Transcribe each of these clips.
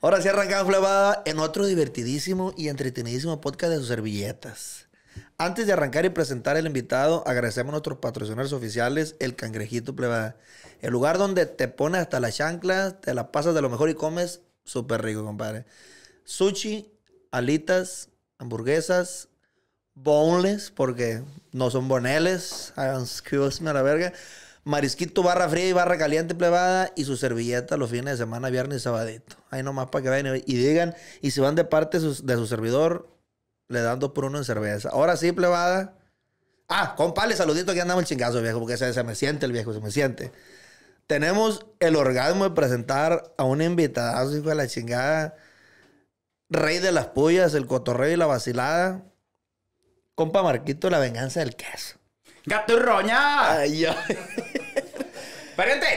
Ahora sí arrancamos flavada en otro divertidísimo y entretenidísimo podcast de sus servilletas. Antes de arrancar y presentar el invitado, agradecemos a nuestros patrocinadores oficiales, el Cangrejito Plebada. El lugar donde te pones hasta las chanclas, te la pasas de lo mejor y comes súper rico, compadre. Sushi, alitas, hamburguesas, boneless, porque no son boneles. Excuse me, a la verga. Marisquito, barra fría y barra caliente plebada y su servilleta los fines de semana, viernes y sabadito. Ahí nomás para que vayan y digan, y si van de parte de su servidor, le dando por uno en cerveza. Ahora sí, plebada. Ah, le saludito, aquí andamos el chingazo, viejo, porque se, me siente el viejo, se me siente. Tenemos el orgasmo de presentar a un invitado, hijo de la chingada. Rey de las pullas, el cotorreo y la vacilada. Compa Marquito, la venganza del queso. roña! ¡Ay, Ay,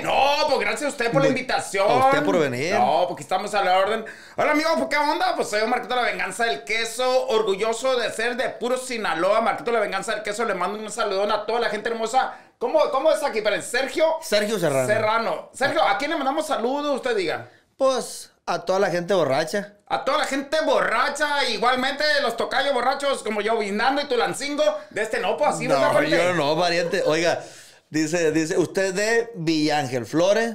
no, pues gracias a usted por la invitación. A usted por venir. No, porque estamos a la orden. Hola, amigo, pues, qué onda? Pues soy Marquito La Venganza del Queso, orgulloso de ser de puro Sinaloa. Marquito La Venganza del Queso, le mando un saludón a toda la gente hermosa. ¿Cómo, cómo es aquí? el Sergio. Sergio Serrano. Serrano. Sergio, ¿a quién le mandamos saludos? Usted diga. Pues a toda la gente borracha. A toda la gente borracha, igualmente los tocayos borrachos como yo, Vinando y Tulancingo, de este no, pues así no, no yo no, pariente. Oiga, Dice, dice, ¿usted de Villa Ángel Flores?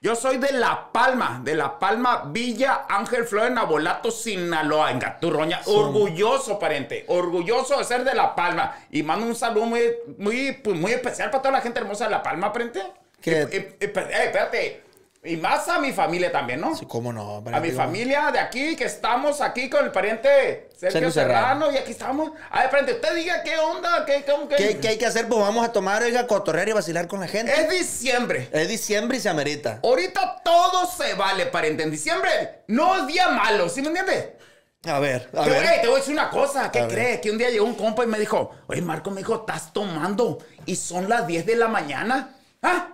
Yo soy de La Palma, de La Palma, Villa Ángel Flores, Nabolato, Sinaloa, en Gaturroña. Orgulloso, parente, orgulloso de ser de La Palma. Y mando un saludo muy, muy, pues, especial para toda la gente hermosa de La Palma, parente. ¿Qué? Eh, eh, eh, espérate, y más a mi familia también, ¿no? Sí, cómo no. Hombre, a mi familia de aquí, que estamos aquí con el pariente Sergio, Serrano, y aquí estamos. A ver, pariente, usted diga qué onda, qué, cómo, qué? ¿Qué, hay que hacer, pues vamos a tomar, oiga, cotorrear y vacilar con la gente. Es diciembre. Es diciembre y se amerita. Ahorita todo se vale, pariente. En diciembre no es día malo, ¿sí me entiende? A ver, a ver. te voy a decir una cosa. ¿Qué crees? Que un día llegó un compa y me dijo, oye, Marco, me dijo, estás tomando y son las 10 de la mañana. ¿Ah?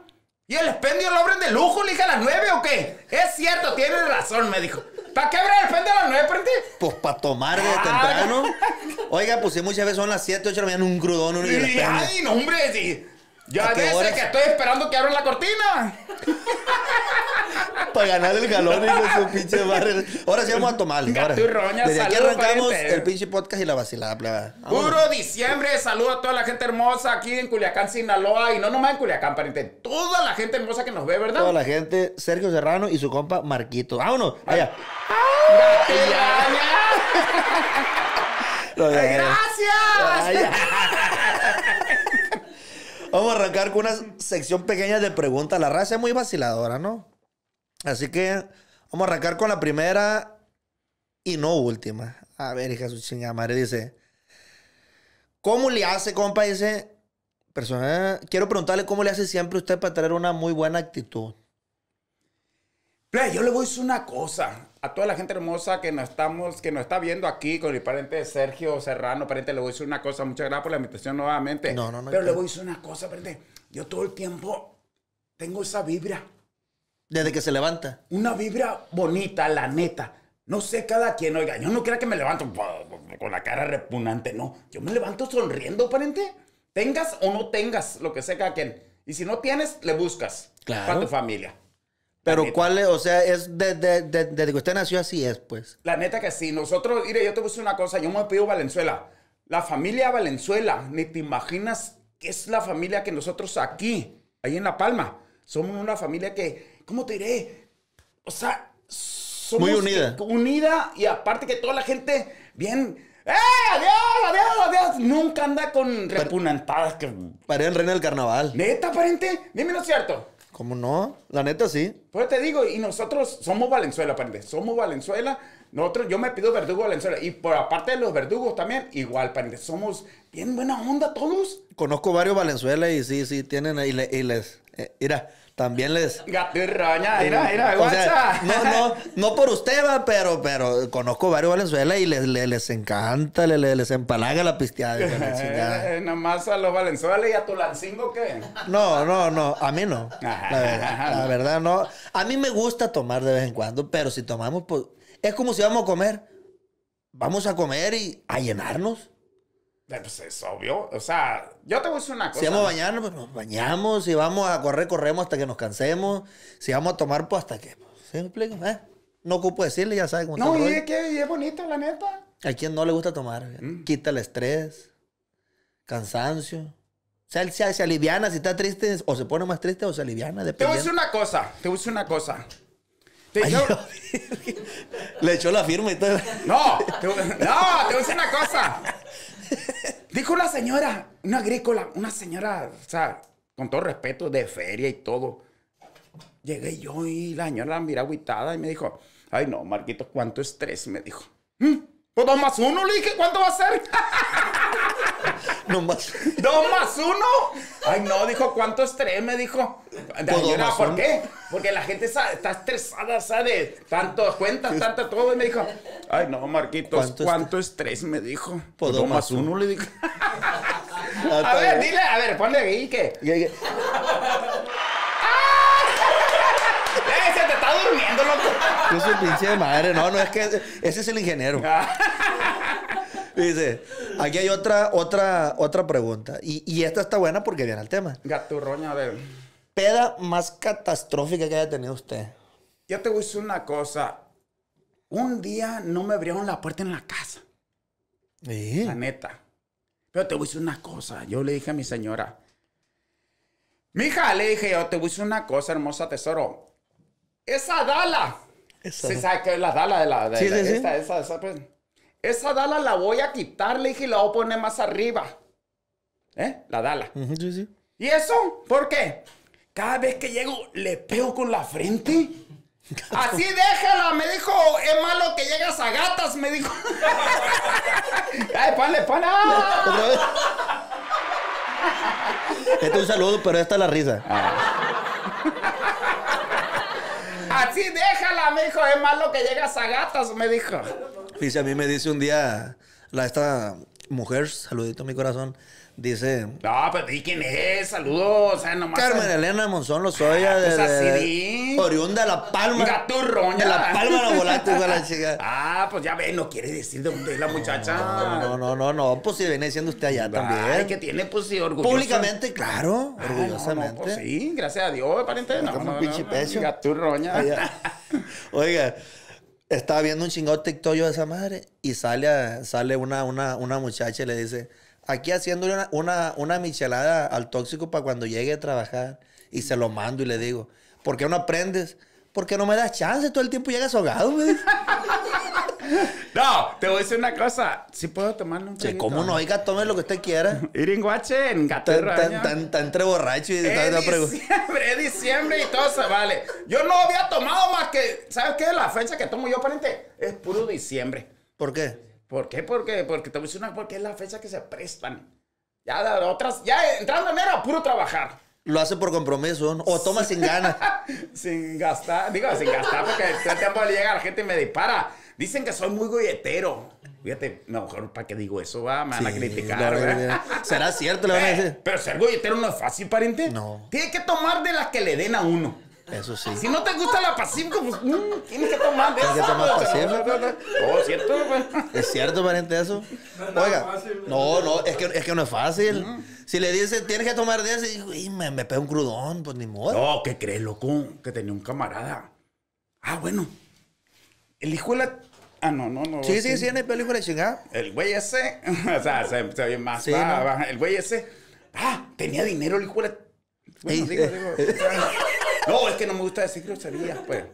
¿Y el expendio lo abren de lujo? liga, a las 9 o qué? Es cierto, tienes razón, me dijo. ¿Para qué abren el expendio a las nueve, prende? Pues para tomar de ah. temprano. Oiga, pues si muchas veces son las 7, 8 de la mañana, un crudón, un Y, ay, no, hombre, sí. Yo a, veces que estoy esperando que abran la cortina. Para ganar el galón y su pinche barrio. Ahora sí vamos a tomar. Desde aquí arrancamos el pinche podcast y la vacilada, Puro diciembre. Saludo a toda la gente hermosa aquí en Culiacán, Sinaloa. Y no nomás en Culiacán, pariente. Toda la gente hermosa que nos ve, ¿verdad? Toda la gente. Sergio Serrano y su compa Marquito. Vámonos. Allá. ¡Gracias! Vamos a arrancar con una sección pequeña de preguntas. La raza es muy vaciladora, ¿no? Así que vamos a arrancar con la primera y no última. A ver, hija su chingada madre, dice. ¿Cómo le hace, compa? Dice, persona, quiero preguntarle cómo le hace siempre usted para tener una muy buena actitud. pero yo le voy a decir una cosa toda la gente hermosa que nos estamos, que nos está viendo aquí con el pariente Sergio Serrano, pariente, le voy a decir una cosa, muchas gracias por la invitación nuevamente. No, no, no. Pero le voy a decir una cosa, pariente. Yo todo el tiempo tengo esa vibra. Desde que se levanta. Una vibra bonita, la neta. No sé cada quien, oiga, yo no quiera que me levanto con la cara repugnante, no. Yo me levanto sonriendo, pariente. Tengas o no tengas lo que sea cada quien. Y si no tienes, le buscas claro. para tu familia. Pero cuál es, o sea, es desde, que usted nació así es, pues. La neta que sí. Nosotros, mire, yo te puse una cosa, yo me pido Valenzuela. La familia Valenzuela, ni te imaginas que es la familia que nosotros aquí, ahí en La Palma, somos una familia que, ¿cómo te diré? O sea, somos Muy unida. unida y aparte que toda la gente bien... ¡Eh! ¡Adiós! ¡Adiós! ¡Adiós! Nunca anda con repugnantadas que... Para el rey del carnaval. Neta, aparente. Dime lo cierto. ¿Cómo no? La neta sí. Pues te digo, y nosotros somos Valenzuela, pariente. Somos Valenzuela. Nosotros, yo me pido verdugo Valenzuela. Y por aparte de los verdugos también, igual, pariente. Somos bien buena onda todos. Conozco varios Valenzuela y sí, sí, tienen ahí. Y les, eh, también les. no, no, no por usted, va, pero, pero conozco varios Valenzuela y les, encanta, les, empalaga la pisteada. Eh, ¿Nomás nada más a los Valenzuela y a tu Tulancingo, ¿qué? No, no, no, a mí no. La verdad, no. A mí me gusta tomar de vez en cuando, pero si tomamos, pues. Es como si vamos a comer. Vamos a comer y a llenarnos. Eh, pues es obvio. O sea, yo te voy una cosa. Si vamos a bañarnos, pues nos bañamos. Si vamos a correr, corremos hasta que nos cansemos. Si vamos a tomar, pues hasta que. Pues, ¿Sí me ¿Eh? No ocupo decirle, ya sabes cómo No, y es que y es bonito, la neta. A quien no le gusta tomar. Mm. Quita el estrés, cansancio. O sea, se, aliviana si está triste, o se pone más triste o se aliviana. Te voy una cosa. Te voy una cosa. le echó la firma y todo. No, no, te voy una cosa. Dijo la señora, una agrícola, una señora, o sea, con todo respeto, de feria y todo. Llegué yo y la señora la miró y me dijo, ay no, Marquito, ¿cuánto estrés? Me dijo, ¿Mm? pues dos más uno, le dije, ¿cuánto va a ser? no más. ¿Dos más uno? Ay, no, dijo, ¿cuánto estrés? Me dijo. ¿Por qué? Porque la gente está estresada, ¿sabes? tanto cuentas, tanto todo. Y me dijo, ay, no, Marquitos, ¿cuánto, estrés? Me dijo. ¿Por dos más uno? Le dije. Ah, a ver, dile, a ver, ponle ahí que. se te está durmiendo, loco. Yo soy pinche de madre. No, no, es que ese es el ingeniero. Ah. Dice, aquí hay otra, otra, otra pregunta. Y, esta está buena porque viene al tema. Gaturroña, a ver. Peda más catastrófica que haya tenido usted. Yo te voy a decir una cosa. Un día no me abrieron la puerta en la casa. ¿Eh? La neta. Pero te voy a decir una cosa. Yo le dije a mi señora. Mija, le dije yo, te voy a decir una cosa, hermosa tesoro. Esa Dala. Esa. sabe que es la Dala de la... sí, sí, esa, esa, pues. Esa dala la voy a quitar, le dije, y la voy a poner más arriba. ¿Eh? La dala. sí, sí. ¿Y eso? ¿Por qué? Cada vez que llego, le peo con la frente. Así déjala, me dijo. Es malo que llegas a gatas, me dijo. Ay, ponle, ponle. Este es un saludo, pero esta es la risa. Así déjala, me dijo. Es malo que llegas a gatas, me dijo si a mí me dice un día la esta mujer, saludito a mi corazón, dice... No, pues ¿y quién es? Saludos, o sea, nomás... Carmen Elena Monzón los soy ah, de, pues oriunda La Palma. Gaturroña. De La Palma la volaste, con la chica. Ah, pues ya ve, no quiere decir de dónde es la muchacha. No, no, no, no, pues si viene diciendo usted allá también. Ay, que tiene, pues sí, orgulloso. Públicamente, claro, ah, pues orgullosamente. sí, gracias a Dios, aparentemente. No, no, oiga estaba viendo un chingado TikTok yo de esa madre y sale, sale una, una, muchacha y le dice, aquí haciéndole una, una, michelada al tóxico para cuando llegue a trabajar y se lo mando y le digo, ¿por qué no aprendes? Porque no me das chance, todo el tiempo llegas ahogado, güey. No, te voy a decir una cosa. Si puedo tomar un ¿Cómo no? Oiga, tome lo que usted quiera. Ir en guache, Tan, tan, entre borracho y diciembre, es diciembre y todo se vale. Yo no había tomado más que, ¿sabes qué? La fecha que tomo yo, ti? es puro diciembre. ¿Por qué? ¿Por qué? Porque, porque te voy una porque es la fecha que se prestan. Ya de otras, ya entrando en puro trabajar. Lo hace por compromiso, ¿no? O toma sin ganas. sin gastar, digo, sin gastar, porque el tiempo le llega la gente y me dispara. Dicen que soy muy golletero. Fíjate, no, mejor para qué digo eso, va, me van a criticar. Será cierto, le van a eh, decir. Pero ser golletero no es fácil, pariente. No. Tienes que tomar de las que le den a uno. Eso sí. Si no te gusta la Pacífico, pues mmm, tienes que tomar de Tienes que tomar pues, Pacífico. Oh, cierto, pues. Es cierto, pariente, eso. No, Oiga, no, no, es que, es que no es fácil. Mm. Si le dicen, tienes que tomar de esas, y me, me pega un crudón, pues ni modo. No, ¿qué crees, loco? Que tenía un camarada. Ah, bueno. El hijo de la Ah, no, no, no. Sí, sí, sí, en el película chingada. El güey ese, o sea, se, se más. El güey ese, ah, tenía dinero el hijo de... no, es que no me gusta decir groserías, pues.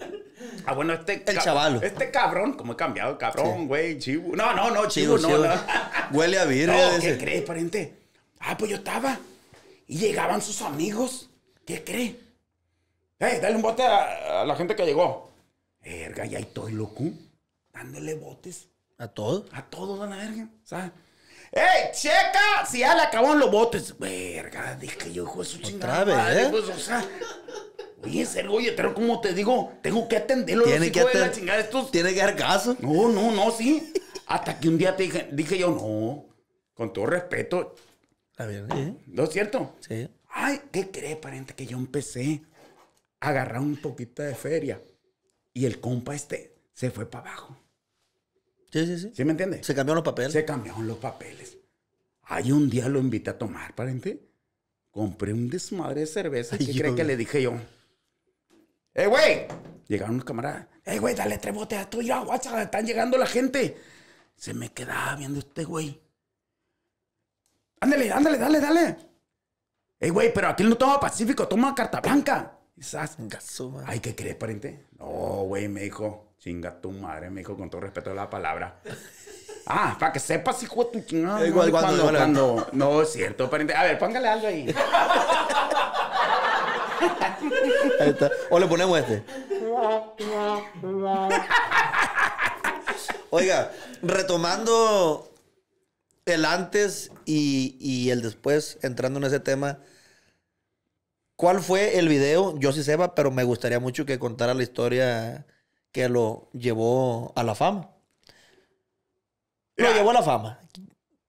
Ah, bueno, este... El chaval. Este cabrón, cómo he cambiado, cabrón, güey, chivo. No, no, no, chivo, no, Huele a virus. No, ¿qué crees, pariente? Ah, pues yo estaba. Y llegaban sus amigos. ¿Qué crees? Eh, dale un bote a, la gente que llegó. Erga, ya estoy loco dándole botes. ¿A todos? A todos a la verga, sea... ¡Ey, checa! Si ya le acabaron los botes. Verga, dije yo, hijo de su chingada. ¿eh? Pues, o sea, oye, ser pero como te digo, tengo que atenderlo. Tiene que atender. estos. Tiene que dar caso. No, no, no, sí. Hasta que un día te dije, dije yo, no, con todo respeto. La verdad, ¿eh? ¿No es cierto? Sí. Ay, ¿qué crees, pariente? Que yo empecé a agarrar un poquito de feria. Y el compa este se fue para abajo. Sí, sí, sí. ¿Sí me entiendes? Se cambiaron los papeles. Se cambiaron los papeles. Hay un día lo invité a tomar, parente. Compré un desmadre de cerveza. ¿Qué cree que le dije yo? ¡Eh, güey! Llegaron los camaradas. ¡Eh, güey, dale tres botellas tú! a guacha! ¡Están llegando la gente! Se me quedaba viendo usted, güey. ¡Ándale, ándale, dale, dale! ¡Eh, güey, pero aquí no toma Pacífico, toma Carta Blanca! ¡Ay, qué crees, parente! No, güey, me dijo. Chinga tu madre, me dijo con todo respeto de la palabra. Ah, para que sepas, hijo de tu chingada. Igual, cuando, No, es cierto, A ver, póngale algo ahí. O le ponemos este. Oiga, retomando el antes y, y, el después, entrando en ese tema, ¿cuál fue el video? Yo sí sepa, pero me gustaría mucho que contara la historia que lo llevó a la fama. Lo llevó a la fama.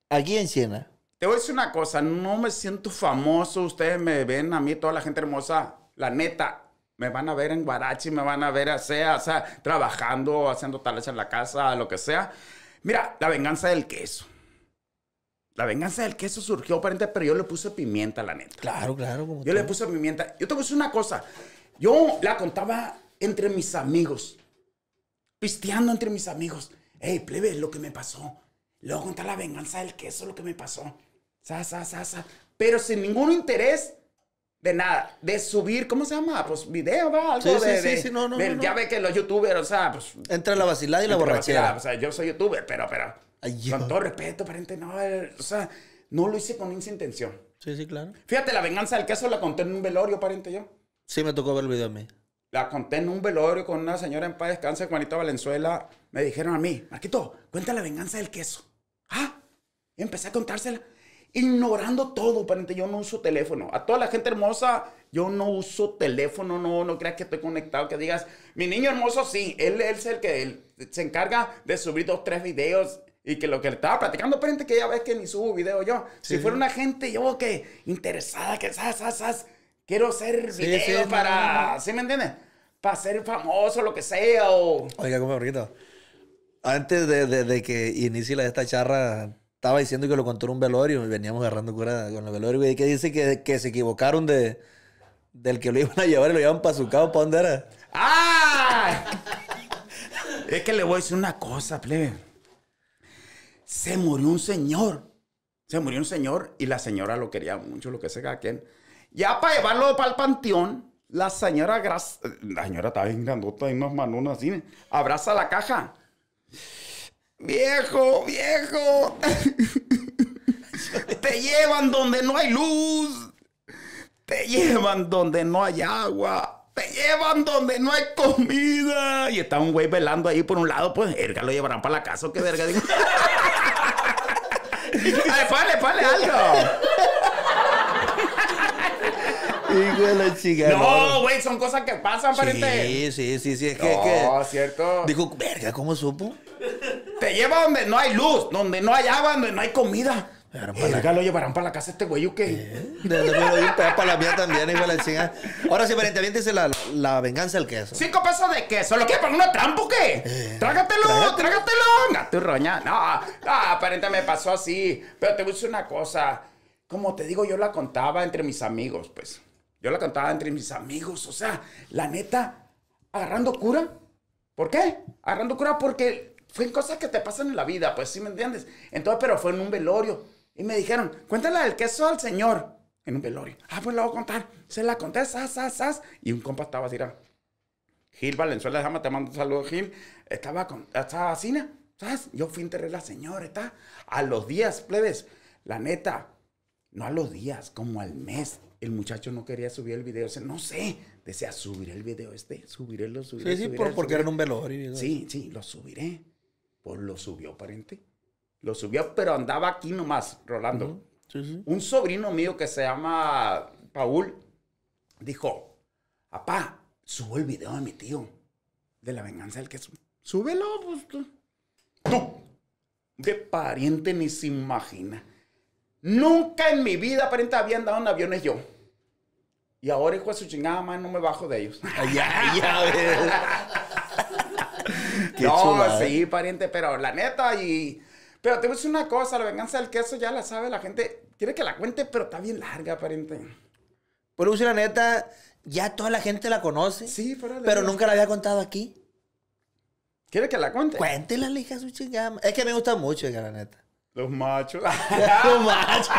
Aquí en Siena. Te voy a decir una cosa, no me siento famoso, ustedes me ven a mí, toda la gente hermosa, la neta, me van a ver en Guarachi, me van a ver, o sea, o sea trabajando, haciendo talas en la casa, lo que sea. Mira, la venganza del queso. La venganza del queso surgió aparentemente, pero yo le puse pimienta, la neta. Claro, claro. Como yo le puse pimienta. Yo te voy a decir una cosa, yo la contaba entre mis amigos pisteando entre mis amigos. Hey, plebe, lo que me pasó. Luego contar la venganza del queso, lo que me pasó. Sa, sa, sa, sa. Pero sin ningún interés de nada, de subir, ¿cómo se llama? Pues video, va, algo sí, sí, sí, no, no, Ya ve que los youtubers, o sea, pues... Entre la vacilada y la borrachera. o sea, yo soy youtuber, pero, pero... con todo respeto, aparente, no, o sea, no lo hice con intención. Sí, sí, claro. Fíjate, la venganza del queso la conté en un velorio, aparente, yo. Sí, me tocó ver el video a mí. La conté en un velorio con una señora en paz descanse, Juanita Valenzuela. Me dijeron a mí, Marquito, cuenta la venganza del queso. Ah, y empecé a contársela, ignorando todo, pero Yo no uso teléfono. A toda la gente hermosa, yo no uso teléfono. No, no creas que estoy conectado. Que digas, mi niño hermoso, sí. Él, es el que se encarga de subir dos, tres videos. Y que lo que le estaba platicando, frente que ya ves que ni subo video yo. Si fuera una gente yo que interesada, que sas, sas, sas quiero hacer videos para, ¿sí me entiendes? Para ser famoso, lo que sea. Oiga, Oiga, favorito. antes de, de, que inicie esta charra, estaba diciendo que lo contó un velorio y veníamos agarrando cura con el velorio. Y que dice que, se equivocaron de, del que lo iban a llevar y lo llevan para su casa, ¿para dónde era? ¡Ah! es que le voy a decir una cosa, plebe. Se murió un señor. Se murió un señor y la señora lo quería mucho, lo que sea a quien. Ya para llevarlo para el panteón, la señora La señora está bien grandota, y unas manonas así. ¿eh? Abraza la caja. Viejo, viejo. Te llevan donde no hay luz. Te llevan donde no hay agua. Te llevan donde no hay comida. Y está un güey velando ahí por un lado, pues, verga, lo llevarán para la casa, qué verga. Dale, pale, pale algo la No, güey, son cosas que pasan, pariente. Sí, sí, sí, sí. Es que, no, cierto. Dijo, verga, ¿cómo supo? Te lleva donde no hay luz, donde no hay agua, donde no hay comida. Verga, lo llevarán para la casa este güey, ¿o qué? ¿Eh? para la mía también, igual la chinga. Ahora sí, pariente, aviéntese la, la, venganza del queso. Cinco pesos de queso. ¿Lo quieres para una trampa o qué? Eh, trágatelo, trágatelo. no tu roña. no, Aparentemente me pasó así. Pero te voy a decir una cosa. Como te digo, yo la contaba entre mis amigos, pues. Yo la cantaba entre mis amigos, o sea, la neta, agarrando cura. ¿Por qué? Agarrando cura porque fue cosas que te pasan en la vida, pues sí, ¿me entiendes? Entonces, pero fue en un velorio. Y me dijeron, cuéntala del queso al señor en un velorio. Ah, pues la voy a contar. Se la conté, sas, sas, sas. Y un compa estaba así, Gil Valenzuela, déjame te mando un saludo, Gil. Estaba con, estaba así, ¿sabes? Yo fui a enterrar a la señora, está. A los días, plebes. La neta, no a los días, como al mes el muchacho no quería subir el video. O no sé. desea subiré el video este, subiré, lo subiré. Sí, sí, por, porque era un velorio. Sí, sí, lo subiré. Pues lo subió, aparente. Lo subió, pero andaba aquí nomás, Rolando. Un sobrino mío que se llama Paul dijo, papá, subo el video de mi tío, de la venganza del queso. Súbelo, pues. Tú. De pariente ni se imagina. Nunca en mi vida, aparente, había andado en aviones yo. Y ahora, hijo de su chingada más, no me bajo de ellos. ya, ya, Qué no, sí, eh. pariente, pero la neta, y. Pero te voy a decir una cosa: la venganza del queso ya la sabe la gente. Quiere que la cuente, pero está bien larga, pariente. Pero, eso la neta, ya toda la gente la conoce. Sí, pero. Pero nunca la había contado aquí. ¿Quiere que la cuente? Cuéntela, hija su chingada. Es que me gusta mucho, ella, la neta. Los machos. Los machos.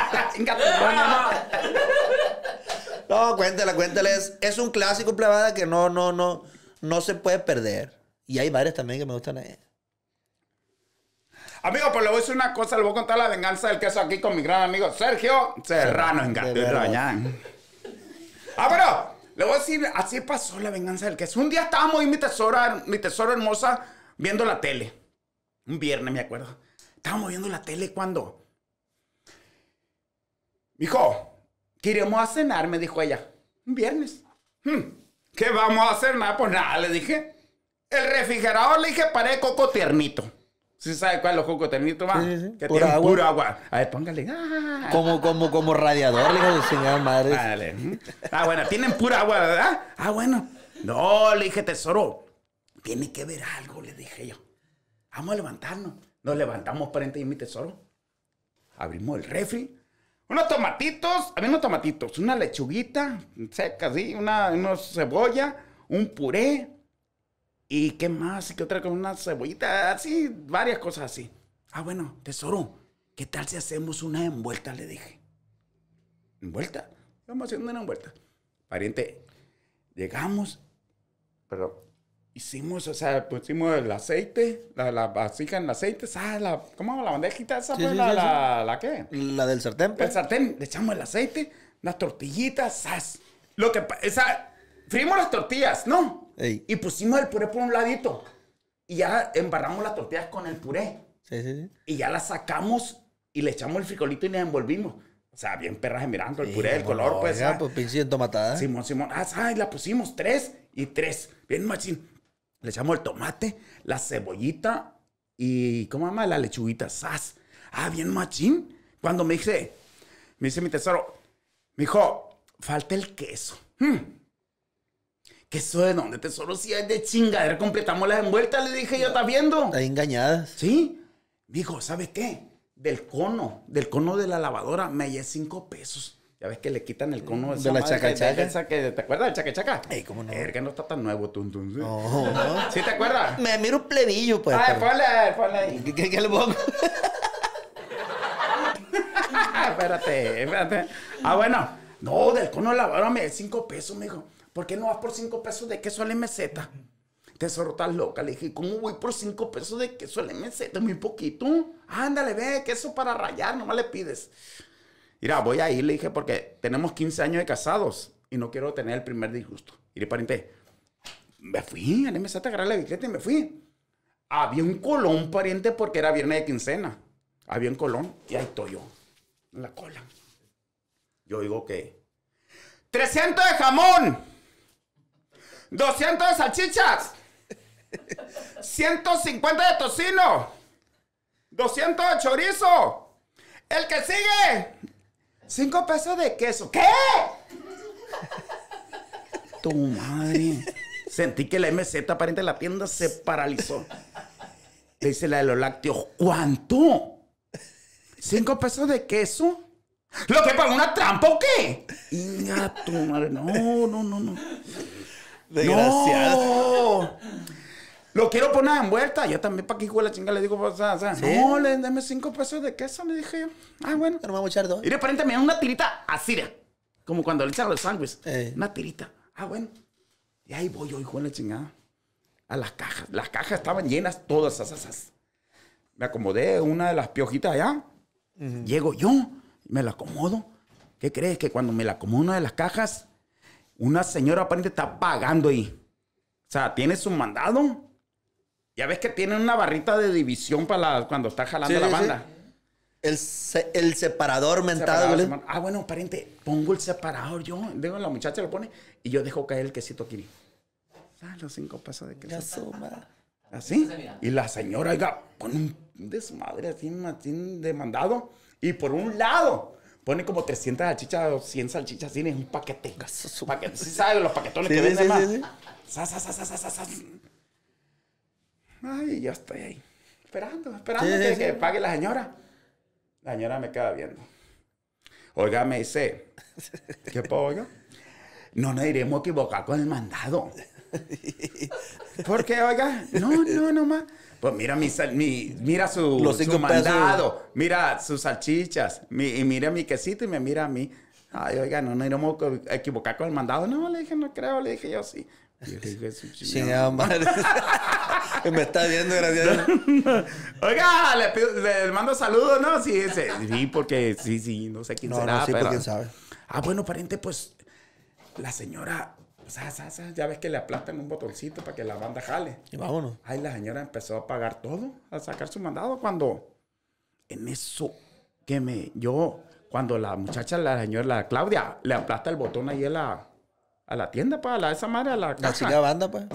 No, cuéntela, cuéntela. Es, un clásico plebada que no, no, no, no se puede perder. Y hay varias también que me gustan. Amigo, pues le voy a decir una cosa, le voy a contar la venganza del queso aquí con mi gran amigo Sergio Serrano en Ah, pero le voy a decir, así pasó la venganza del queso. Un día estábamos ahí, mi tesora, mi tesoro hermosa, viendo la tele. Un viernes, me acuerdo. Estábamos viendo la tele cuando. Hijo, Queremos a cenar, me dijo ella. Un viernes. Hmm, ¿Qué vamos a hacer? Nada, pues nada, le dije. El refrigerador le dije para coco tiernito. ¿Sí sabe cuál es el coco tiernito? Que tiene pura agua. A ver, póngale. Ah. como, como, como radiador, le dije, señora madre. Ah, bueno, tienen pura agua, ¿verdad? Ah, bueno. No, le dije, tesoro, tiene que ver algo, le dije yo. Vamos a levantarnos. Nos levantamos frente a mi tesoro. Abrimos el refri. Unos tomatitos, mí unos tomatitos, una lechuguita seca, sí, una, cebolla, un puré. ¿Y qué más? y ¿Qué otra con Una cebollita, así, varias cosas así. Ah, bueno, tesoro, ¿qué tal si hacemos una envuelta? Le dije. ¿Envuelta? Vamos haciendo una envuelta. Pariente, llegamos, pero Hicimos, o sea, pusimos el aceite, la, la vasija en aceite, ¿sabes? Ah, la, ¿Cómo? La bandejita esa, pues, la, La, qué? La del sartén, pues. El sartén, le echamos el aceite, las tortillitas, ¿sabes? Lo que, esa, frimos las tortillas, ¿no? Y pusimos el puré por un ladito. Y ya embarramos las tortillas con el puré. Sí, sí, sí. Y ya las sacamos y le echamos el frijolito y las envolvimos. O sea, bien perras mirando el puré, el color, pues. Ya, ah. pues, pinche matada. Simón, Simón. Ah, ¿sabes? La pusimos tres y tres. Bien machín. Le echamos el tomate, la cebollita y, ¿cómo llama? La lechuguita, sas. Ah, bien machín. Cuando me dice, me dice mi tesoro, me dijo, falta el queso. Hmm. ¿Queso de dónde, tesoro? Si es de chingadera, completamos las envueltas, le dije, yo está viendo. Está engañadas. Sí. Me dijo, ¿sabes qué? Del cono, del cono de la lavadora, me hallé cinco pesos. Ya ves que le quitan el cono de mm, la chacachaca. ¿Te acuerdas del chacachaca? Ey, ¿cómo no? que no está tan nuevo, tun, ¿sí? No, no. ¿Sí te acuerdas? Me miro un plebillo, pues. Ay, ponle, ponle ahí. ¿Qué, qué, qué le espérate, espérate. Ah, bueno. No, del cono de la barba me de cinco pesos, me dijo. ¿Por qué no vas por cinco pesos de queso a la meseta? Tesoro, estás loca. Le dije, ¿cómo voy por cinco pesos de queso a la meseta? Muy poquito. Ándale, ve, queso para rayar, más le pides mira, voy a ir, le dije, porque tenemos 15 años de casados y no quiero tener el primer disgusto. Y le pariente, me fui, me empezaste a agarrar la bicicleta y me fui. Había un colón, pariente, porque era viernes de quincena. Había un colón y ahí estoy yo, en la cola. Yo digo que 300 de jamón, 200 de salchichas, 150 de tocino, 200 de chorizo. El que sigue, Cinco pesos de queso. ¿Qué? tu madre. Sentí que la MZ aparente de la tienda se paralizó. Le dice la de los lácteos, ¿cuánto? ¿Cinco pesos de queso? ¿Lo que para una trampa o qué? Inga, tu madre. No, no, no, no. Desgraciado. No. Lo quiero poner en vuelta. Yo también, para que la chingada le digo, o sea, o sea, no, le denme cinco pesos de queso, le dije Ah, bueno. Pero vamos a echar dos. Y de repente me dan una tirita así, como cuando le echan los sándwiches. Una tirita. Ah, bueno. Y ahí voy yo, hijo de la chingada. A las cajas. Las cajas estaban llenas todas esas. Me acomodé una de las piojitas allá. Llego yo, me la acomodo. ¿Qué crees? Que cuando me la acomodo una de las cajas, una señora aparente está pagando ahí. O sea, tiene su mandado ya ves que tienen una barrita de división para cuando está jalando la banda. El, el, separador mental. ah, bueno, parente, pongo el separador yo. Digo, la muchacha lo pone y yo dejo caer el quesito aquí. Ah, los cinco pasos de queso. Así. Y la señora, oiga, pone un desmadre así, así demandado. Y por un lado, pone como 300 salchichas o 100 salchichas así un paquete. Paquete. Sí, los paquetones que venden más. Ay, yo estoy ahí, esperando, esperando que, pague la señora. La señora me queda viendo. Oiga, me dice, ¿qué puedo yo? No nos iremos a equivocar con el mandado. ¿Por qué, oiga, no, no, no más. Pues mira mi, mira su, su mandado, mira sus salchichas, y mira mi quesito y me mira a mí. Ay, oiga, no nos iremos a equivocar con el mandado. No, le dije, no creo, le dije yo sí. Yo le dije, sí, madre. me está viendo, gracias Oiga, le, mando saludos, ¿no? Sí, sí, porque sí, sí, no sé quién será. Pues, quién sabe. Ah, bueno, pariente, pues la señora, sa, sa, ya ves que le aplastan un botoncito para que la banda jale. Y vámonos. Ay, la señora empezó a pagar todo, a sacar su mandado cuando en eso que me, yo, cuando la muchacha, la señora, la Claudia, le aplasta el botón ahí a la, a la tienda, para la, esa madre, a la casa. La banda, pues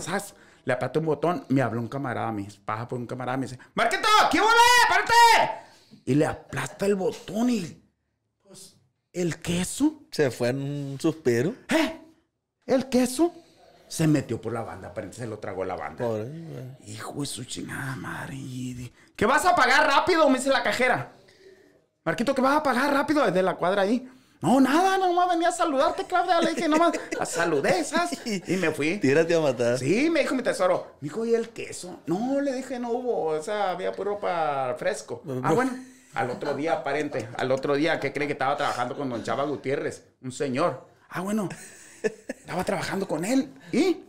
le apreté un botón, me habló un camarada, me paja por un camarada, me dice, Marquito, ¿qué huele? ¡Párate! Y le aplasta el botón y, pues, el queso. Se fue en un suspiro. ¿Eh? El queso se metió por la banda, aparentemente se lo tragó la banda. Hijo de su chingada madre. ¿Qué vas a pagar rápido? Me dice la cajera. Marquito, ¿qué vas a pagar rápido desde la cuadra ahí? No, nada, nomás venía a saludarte, Claudia. Le dije, nomás, la saludé, ¿sabes? Y me fui. Tírate a matar. Sí, me dijo mi tesoro. Me dijo, ¿y el queso? No, le dije, no hubo. O sea, había puro para fresco. Ah, bueno. Al otro día, aparente. Al otro día, ¿qué cree que estaba trabajando con don Chava Gutiérrez? Un señor. Ah, bueno. Estaba trabajando con él. ¿Y?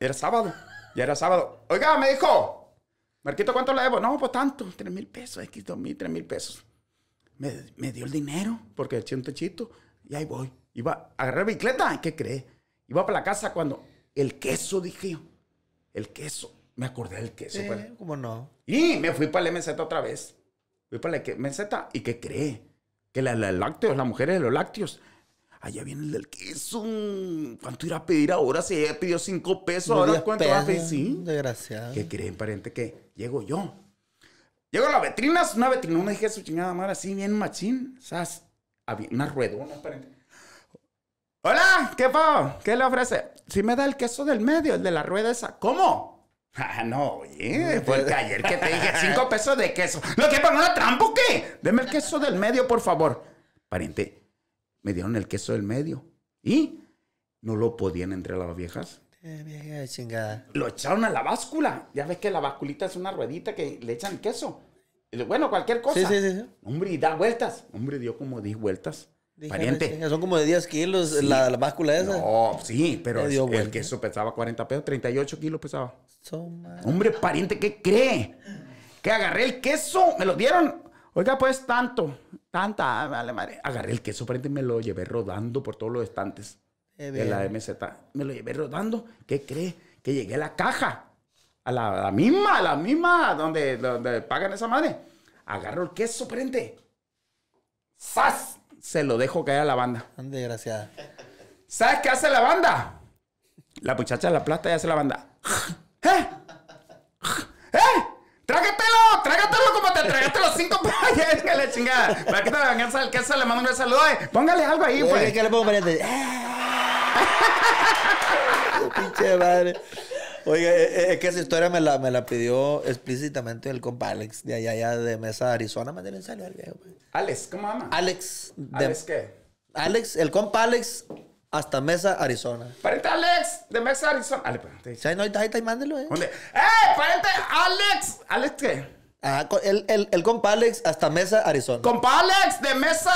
Era sábado. Ya era sábado. Oiga, me dijo. Marquito, ¿cuánto le debo? No, pues tanto. Tres mil pesos. X, dos mil, tres mil pesos me, dio el dinero porque eché un techito y ahí voy. Iba a agarrar bicicleta, ¿qué cree Iba para la casa cuando el queso, dije El queso. Me acordé del queso. Pues. ¿Cómo no? Y me fui para la meseta otra vez. Fui para la meseta y ¿qué cree? Que la, la lácteos, las mujeres de los lácteos. Allá viene el del queso. Mm, ¿Cuánto irá a pedir ahora? Si ella pidió cinco pesos, ahora cuánto a pedir. Sí. Desgraciado. ¿Qué creen, Que llego yo Llego a la vetrina, es una vetrinona, dije su chingada madre, así bien machín, ¿sabes? Había una ruedona aparente. Hola, ¿qué pa ¿Qué le ofrece? Si me da el queso del medio, el de la rueda esa. ¿Cómo? Ah, no, oye, porque ayer que te dije cinco pesos de queso. ¿Lo que para una trampa o qué? Deme el queso del medio, por favor. Pariente, me dieron el queso del medio. ¿Y? No lo podían entre las viejas. Chingada. Lo echaron a la báscula. Ya ves que la basculita es una ruedita que le echan queso. Bueno, cualquier cosa. Sí, sí, sí, Hombre, y da vueltas. Hombre, dio como 10 vueltas. pariente. Son como de 10 kilos la, báscula esa. No, sí, pero el, queso pesaba 40 pesos, 38 kilos pesaba. Hombre, pariente, ¿qué cree? Que agarré el queso, me lo dieron. Oiga, pues tanto, tanta, ah, vale, madre. Agarré el queso, pariente, me lo llevé rodando por todos los estantes de la MZ. Me lo llevé rodando. ¿Qué cree? Que llegué a la caja a la, misma, a la misma donde, donde pagan esa madre. Agarro el queso, prende. ¡Sas! Se lo dejo caer a la banda. Desgraciada. ¿Sabes qué hace la banda? La muchacha la plata y hace la banda. ¿Eh? ¡Eh! ¡Trágatelo! ¡Trágatelo como te tragaste los cinco payas! ¡Que la chingada! Para que te la venganza del queso, le mando un saludo. Eh. Póngale algo ahí, eh, pues. ¿Qué le pongo? Pinche madre. Oiga, eh, eh, es que esa historia me la, me la pidió explícitamente el compa Alex de allá, de Mesa, Arizona. Me en al viejo, Alex, ¿cómo ama? Alex. De, ¿Alex qué? Alex, el compa Alex hasta Mesa, Arizona. Pariente Alex, de Mesa, Arizona. Ale, pues? Ahí no está, mándelo, eh. ¿Dónde? ¡Eh, pariente Alex! ¿Alex qué? Ah, el, el, el compa Alex hasta Mesa, Arizona. Compa Alex de Mesa,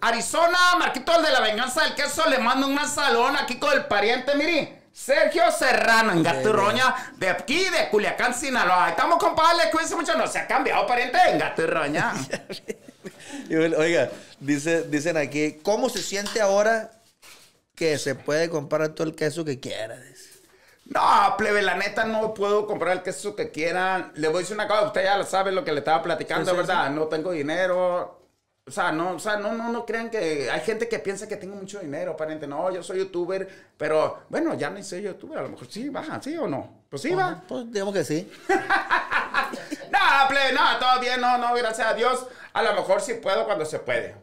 Arizona, Marquito el de la venganza del queso, le mando un salón aquí con el pariente, mire. Sergio Serrano, en Roña, de aquí, de Culiacán, Sinaloa. Estamos, compadre, cuídense mucho. No se ha cambiado, pariente, en Roña. Oiga, dice, dicen aquí, ¿cómo se siente ahora que se puede comprar todo el queso que quiera? No, plebe, la neta no puedo comprar el queso que quieran. Le voy a decir una cosa, usted ya lo sabe lo que le estaba platicando, ¿verdad? No tengo dinero, o sea, no, o sea, no, no, no crean que hay gente que piensa que tengo mucho dinero, aparente. No, yo soy youtuber, pero bueno, ya no soy youtuber. A lo mejor sí baja, ¿sí o no? Pues sí, va. Pues digamos que sí. no, no, todo bien, no, no, gracias a Dios. A lo mejor sí puedo cuando se puede.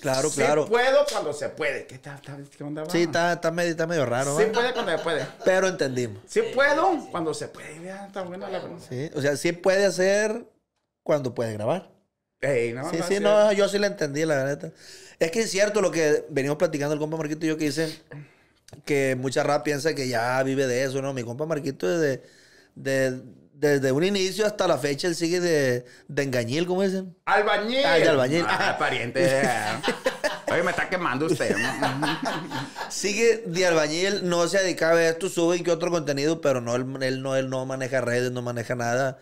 Claro, sí claro. puedo cuando se puede. ¿Qué tal? ¿Qué onda? Sí, está, está, medio, está medio raro. Sí puede cuando se puede. Pero entendimos. Sí puedo cuando se puede. o sea, sí puede hacer cuando puede grabar sí, sí, no, yo sí la entendí, la verdad. Es que es cierto lo que venimos platicando el compa Marquito yo que dicen que mucha rap piensa que ya vive de eso, ¿no? Mi compa Marquito desde, de, desde un inicio hasta la fecha él sigue de, de engañil, ¿cómo dicen? Albañil. Ah, albañil. Ah, pariente. Oye, me está quemando usted. Sigue de albañil, no se dedica a esto, sube y que otro contenido, pero no, él, no, él no maneja redes, no maneja nada.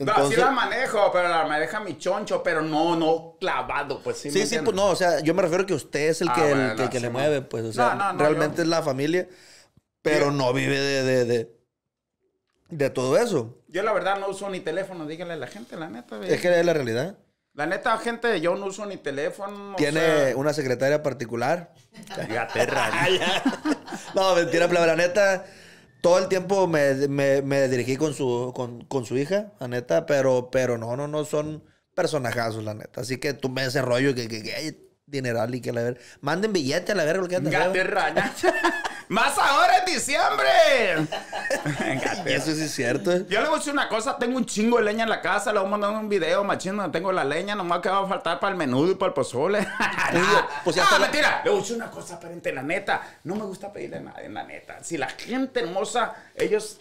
Entonces, sí la manejo, pero la maneja mi choncho, pero no, no clavado, pues sí. Sí, sí, pues no, o sea, yo me refiero que usted es el ah, que, le mueve, pues, o sea, realmente es la familia, pero no vive de, de, todo eso. Yo la verdad no uso ni teléfono, díganle a la gente, la neta. Es que es la realidad. La neta, gente, yo no uso ni teléfono. Tiene una secretaria particular. Ya, raya. no, mentira, pero la neta todo el tiempo me, me, dirigí con su, con, su hija, la neta, pero, pero no, no, no, son personajazos, la neta. Así que tú me ese rollo que, que, hay dineral y que la ver Manden billete a la verga, lo que te Más ahora en diciembre. Eso sí es cierto. Yo le voy a decir una cosa, tengo un chingo de leña en la casa, le voy a mandar un video, machino. tengo la leña, nomás que va a faltar para el menudo y para el pozole. pues ya mentira. Le voy a decir una cosa, parente, la neta, no me gusta pedirle a en la neta. Si la gente hermosa, ellos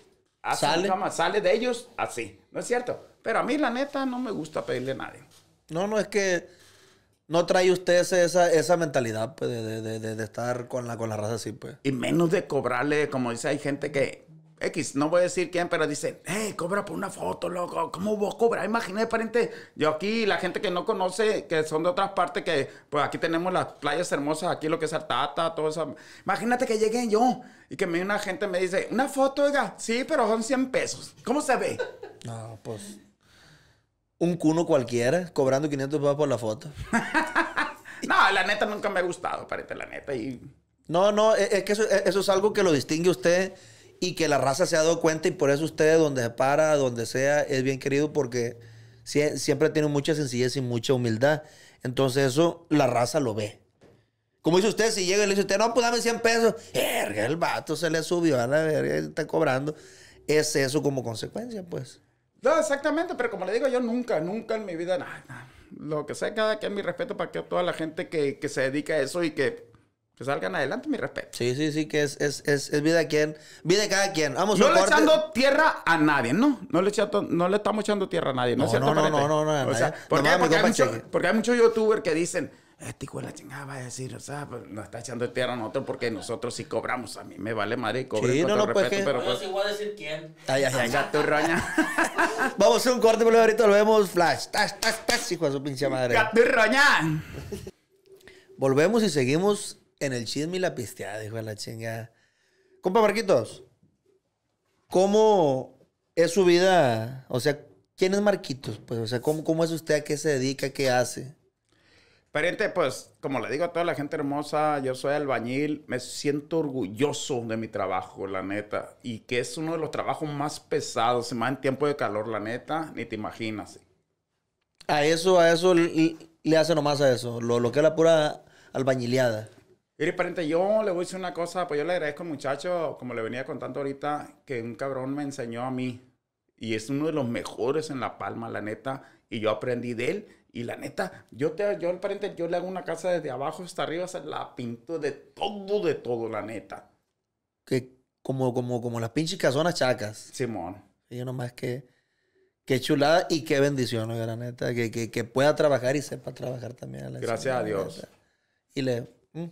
sale, sale de ellos así, ¿no es cierto? Pero a mí la neta no me gusta pedirle a nadie. No, no, es que no trae usted esa, esa mentalidad pues, de, estar con la, con la raza así, pues. Y menos de cobrarle, como dice, hay gente que. X, no voy a decir quién, pero dice, hey, cobra por una foto, loco, ¿cómo vos cobras? Imagínate, parente, yo aquí, la gente que no conoce, que son de otras partes, que pues aquí tenemos las playas hermosas, aquí lo que es Artata, todo eso. Imagínate que llegué yo y que me, una gente me dice, una foto, oiga, sí, pero son 100 pesos. ¿Cómo se ve? No, pues un cuno cualquiera cobrando 500 pesos por la foto. no, la neta nunca me ha gustado, parece la neta. Y... No, no, e, es que e, eso, es algo que lo distingue usted y que la raza se ha dado cuenta y por eso usted donde se para, donde sea, es bien querido porque siempre tiene mucha sencillez y mucha humildad. Entonces eso la raza lo ve. Como dice usted, si llega y le dice usted, no, pues dame 100 pesos. el vato se le subió a la verga, está cobrando. Es eso como consecuencia, pues. No, exactamente, pero como le digo, yo nunca, nunca en mi vida, nada, lo que sé cada quien, mi respeto para que toda la gente que, se dedica a eso y que salgan adelante, mi respeto. Sí, sí, sí, que es, es, vida quien, vida de cada quien. Vamos no le echando tierra a nadie, ¿no? No le, no le estamos echando tierra a nadie, ¿no? No, no, no, no, no, porque, hay muchos youtubers que dicen, este hijo de la chingada va a decir, o sea, pues, nos está echando tierra a nosotros porque nosotros sí cobramos. A mí me vale madre y cobro sí, no, no, pues, pero... Pues, sí voy a decir quién. Ay, ay, ay. roña. Vamos a hacer un corte, pero ahorita lo vemos flash. ¡Tas, tas, tas! Hijo de su pinche madre. Gaturroña. Volvemos y seguimos en el chisme y la pisteada, hijo de la chingada. Compa Marquitos, ¿cómo es su vida? O sea, ¿quién es Marquitos? Pues, o sea, ¿cómo, cómo es usted? ¿A qué se dedica? ¿Qué hace? Parente pues, como le digo a toda la gente hermosa, yo soy albañil, me siento orgulloso de mi trabajo, la neta, y que es uno de los trabajos más pesados, más en tiempo de calor, la neta, ni te imaginas. A eso, a eso le hace nomás a eso, lo, lo que es la pura albañileada. Mire, parente yo le voy a decir una cosa, pues yo le agradezco al muchacho, como le venía contando ahorita, que un cabrón me enseñó a mí, y es uno de los mejores en La Palma, la neta, y yo aprendí de él y la neta, yo te, yo al yo le hago una casa desde abajo hasta arriba, la pinto de todo, de todo, la neta. Que como, como, como las pinches casonas chacas. Simón. Y yo nomás que. Qué chulada y qué bendición, la neta. Que, que, pueda trabajar y sepa trabajar también. Gracias a Dios. Y le. ¿Mm?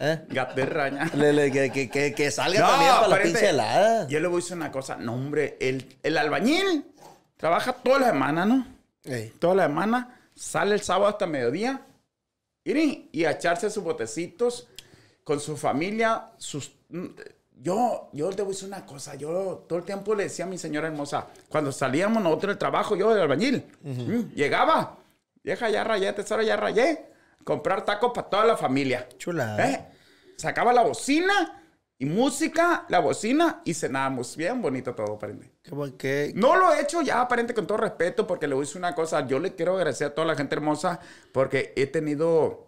¿Eh? de raña. Le, que, que, que, salga también para la pinche Yo le voy a decir una cosa. No, hombre, el, el albañil trabaja toda la semana, ¿no? Toda la semana, sale el sábado hasta mediodía y, y a echarse sus botecitos con su familia. Sus, mm, yo, yo te voy a decir una cosa, yo todo el tiempo le decía a mi señora hermosa, cuando salíamos nosotros del trabajo, yo del albañil, mm, llegaba, vieja, ya rayé, tesoro, ya rayé, comprar tacos para toda la familia. Chula. ¿Eh? Sacaba la bocina y música, la bocina y cenamos. Bien bonito todo, aparente. que...? No lo he hecho ya, aparente, con todo respeto, porque le hice una cosa. Yo le quiero agradecer a toda la gente hermosa porque he tenido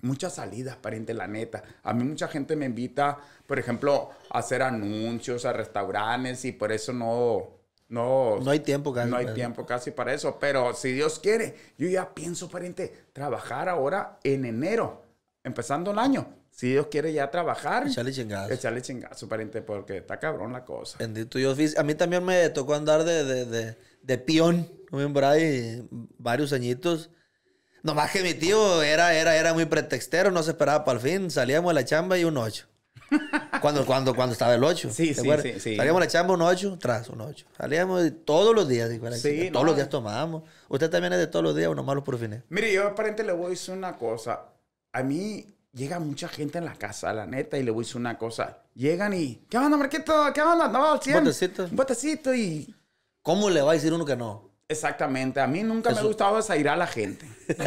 muchas salidas, aparente, la neta. A mí mucha gente me invita, por ejemplo, a hacer anuncios, a restaurantes y por eso no... No, no hay tiempo casi. No hay tiempo casi para eso, pero si Dios quiere, yo ya pienso, aparente, trabajar ahora en enero, empezando el año si Dios quiere ya trabajar. Echarle chingazo. Echarle chingazo, pariente, porque está cabrón la cosa. Bendito Dios. A mí también me tocó andar de, de, de, de peón, ¿no? ahí, varios añitos. Nomás que mi tío era, era, era muy pretextero, no se esperaba para el fin. Salíamos de la chamba y un 8. Cuando, cuando, cuando estaba el 8. Sí, sí, sí, sí, Salíamos de la chamba un 8, tras un 8. Salíamos todos los días. todos los días tomábamos. ¿Usted también es de todos los días o nomás los por fines? Mire, yo aparente le voy a decir una cosa. A mí llega mucha gente en la casa, la neta, y le voy a decir una cosa. Llegan y, ¿qué onda, Marquito? ¿Qué onda? No, al 100. Un botecito. Un botecito y... ¿Cómo le va a decir uno que no? Exactamente. A mí nunca me ha gustado desairar a la gente.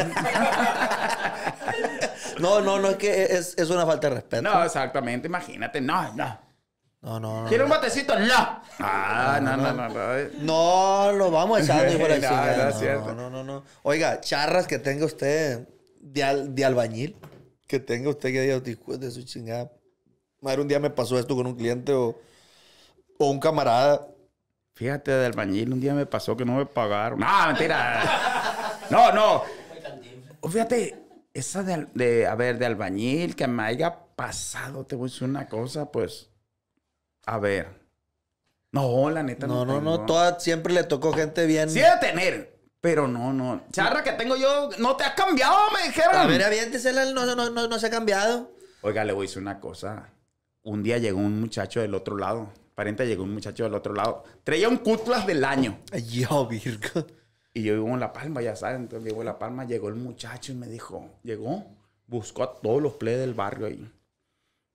no, no, no, es que es, es, una falta de respeto. No, exactamente. Imagínate. No, no. No, no, no. ¿Quiere un botecito? No. Ah, no, no, no. No, no, lo vamos echando por de no, no, no, no, no. Oiga, charras que tenga usted de, de albañil que tenga usted que diga, hijo de su chingada. Madre, un día me pasó esto con un cliente o, un camarada. Fíjate, de albañil, un día me pasó que no me pagaron. No, ah, mentira. No, no. Oh, fíjate, esa de, a ver, de albañil, que me haya pasado, te voy a decir una cosa, pues, a ver. No, la neta no. No, no, no, siempre le tocó gente bien. Sí, a tener. Pero no, no. Charra que tengo yo, no te has cambiado, me dijeron. A ver, aviéntesela, no, no, no, no se ha cambiado. Oiga, le voy a decir una cosa. Un día llegó un muchacho del otro lado. Aparente llegó un muchacho del otro lado. Traía un cutlas del año. Yo, Virgo. Y yo vivo en La Palma, ya saben. Entonces vivo en La Palma. Llegó el muchacho y me dijo, llegó, buscó a todos los players del barrio ahí.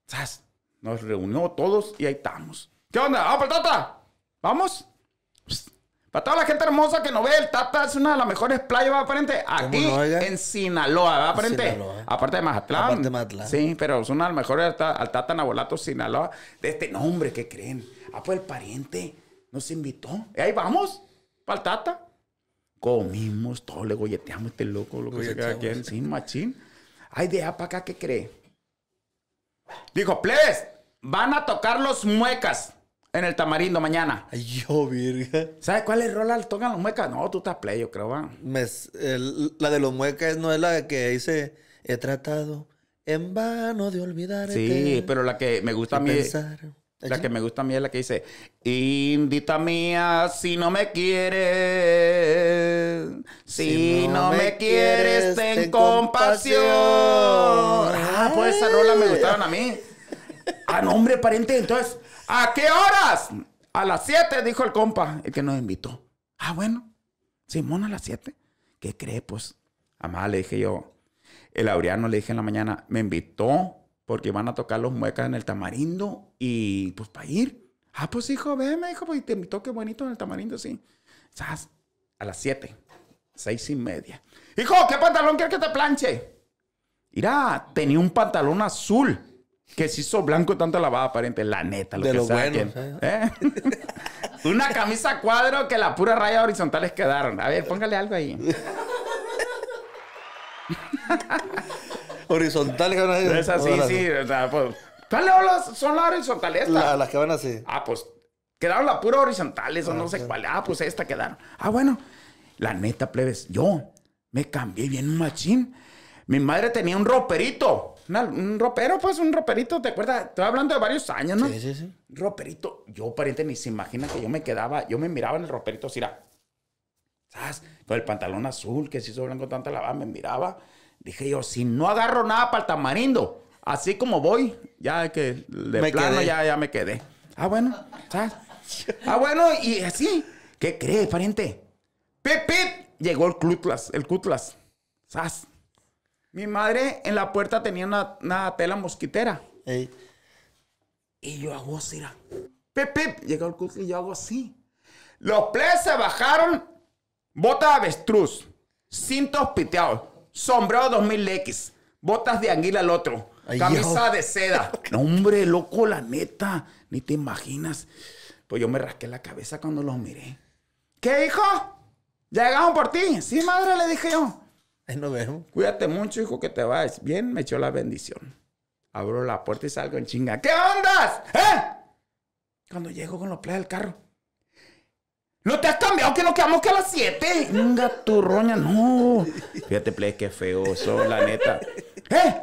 ¿Sabes? Nos reunió todos y ahí estamos. ¿Qué onda? Ah, pues, ¡Vamos, patata! ¿Vamos? Para toda la gente hermosa que no ve, el Tata es una de las mejores playas ¿verdad, aquí en Sinaloa, ¿verdad? Aparente, Aparte de Mazatlán. Sí, pero es una de las mejores al Tata Nabolato Sinaloa de este nombre, ¿qué creen? Ah, pues el pariente nos invitó. Y ahí vamos, para el Tata. Comimos todo, le golleteamos este loco, lo que se queda aquí en sin machín. Ay, de para acá, ¿qué cree? Dijo, please, van a tocar los muecas en el tamarindo mañana. Ay, yo, virga. ¿Sabes cuál es rola tocan los muecas? No, tú estás play, yo creo, va. la de los muecas no es la que dice, he tratado en vano de olvidarte. Sí, pero la que me gusta a mí... La que me gusta a mí es la que dice, Indita mía, si no me quieres, si, no, me, quieres, ten compasión. Ah, pues esa rola me gustaron a mí. A ah, nombre, parente pariente. Entonces, ¿a qué horas? A las 7, dijo el compa, el que nos invitó. Ah, bueno. Simón a las 7. ¿Qué cree? Pues, amada, le dije yo. El Aureano le dije en la mañana, me invitó porque iban a tocar los muecas en el tamarindo y pues para ir. Ah, pues hijo, ve, me dijo, pues te invitó, qué bonito en el tamarindo, sí. ¿Sabes? A las 7, seis y media. Hijo, ¿qué pantalón quieres que te planche? Mira, tenía un pantalón azul que se hizo blanco tanta lavada aparente, la neta, lo que ¿eh? ¿eh? Una camisa cuadro que la pura raya horizontales quedaron. A ver, póngale algo ahí. horizontales, cabrón. Es así, sí. O pues, son las horizontales? La, las que van así. Ah, pues quedaron las puras horizontales o ah, no sé cuáles. Ah, pues esta quedaron. Ah, bueno. La neta, plebes, yo me cambié bien un machín. Mi madre tenía un roperito un ropero, pues, un roperito, ¿te acuerdas? Estoy hablando de varios años, ¿no? Sí, sí, sí. Roperito. Yo, pariente, ni se imagina que yo me quedaba, yo me miraba en el roperito, así, ¿sabes? Con el pantalón azul, que se hizo blanco tanta lavada, me miraba. Dije yo, si no agarro nada para el tamarindo, así como voy, ya que de plano ya, ya me quedé. Ah, bueno, ¿sabes? Ah, bueno, y así. ¿Qué crees, pariente? ¡Pip, pip! Llegó el Cutlas, el Cutlas. ¿Sabes? Mi madre en la puerta tenía una, tela mosquitera. Y yo hago así, era. pip. Llegó el cuzco y yo hago así. Los plebes se bajaron. Botas de avestruz. Cintos piteados. Sombrero 2000X. Botas de anguila al otro. camisa de seda. No, hombre, loco, la neta. Ni te imaginas. Pues yo me rasqué la cabeza cuando los miré. ¿Qué, hijo? ¿Llegaron por ti? Sí, madre, le dije yo. Ahí nos Cuídate mucho, hijo, que te vayas. Bien, me echó la bendición. Abro la puerta y salgo en chinga. ¿Qué ondas? ¿Eh? Cuando llego con los playas del carro. ¿No te has cambiado que no quedamos que a las 7? Venga, tu roña, no. Fíjate, play, qué feo la neta. ¿Eh?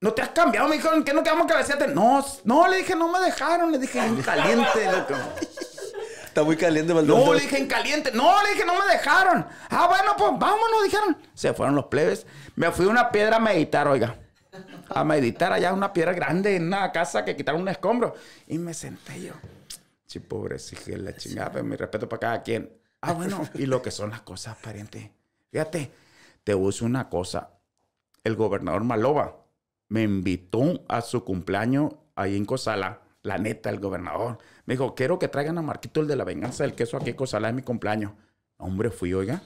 ¿No te has cambiado? Me hijo, que no quedamos que a las 7. No, no, le dije, no me dejaron. Le dije, caliente, loco. Está muy caliente, Maldonado. No, le dije en caliente. No, le dije, no me dejaron. Ah, bueno, pues vámonos, dijeron. Se fueron los plebes. Me fui a una piedra a meditar, oiga. A meditar allá, una piedra grande en una casa que quitaron un escombro. Y me senté yo. Sí, pobre, sí, la chingada, mi respeto para cada quien. Ah, bueno, y lo que son las cosas aparentes. Fíjate, te uso una cosa. El gobernador Maloba me invitó a su cumpleaños ahí en Cosala. La neta, el gobernador. Me dijo, quiero que traigan a Marquito el de la venganza del queso aquí, cosalá, es mi cumpleaños. Hombre, fui, oiga.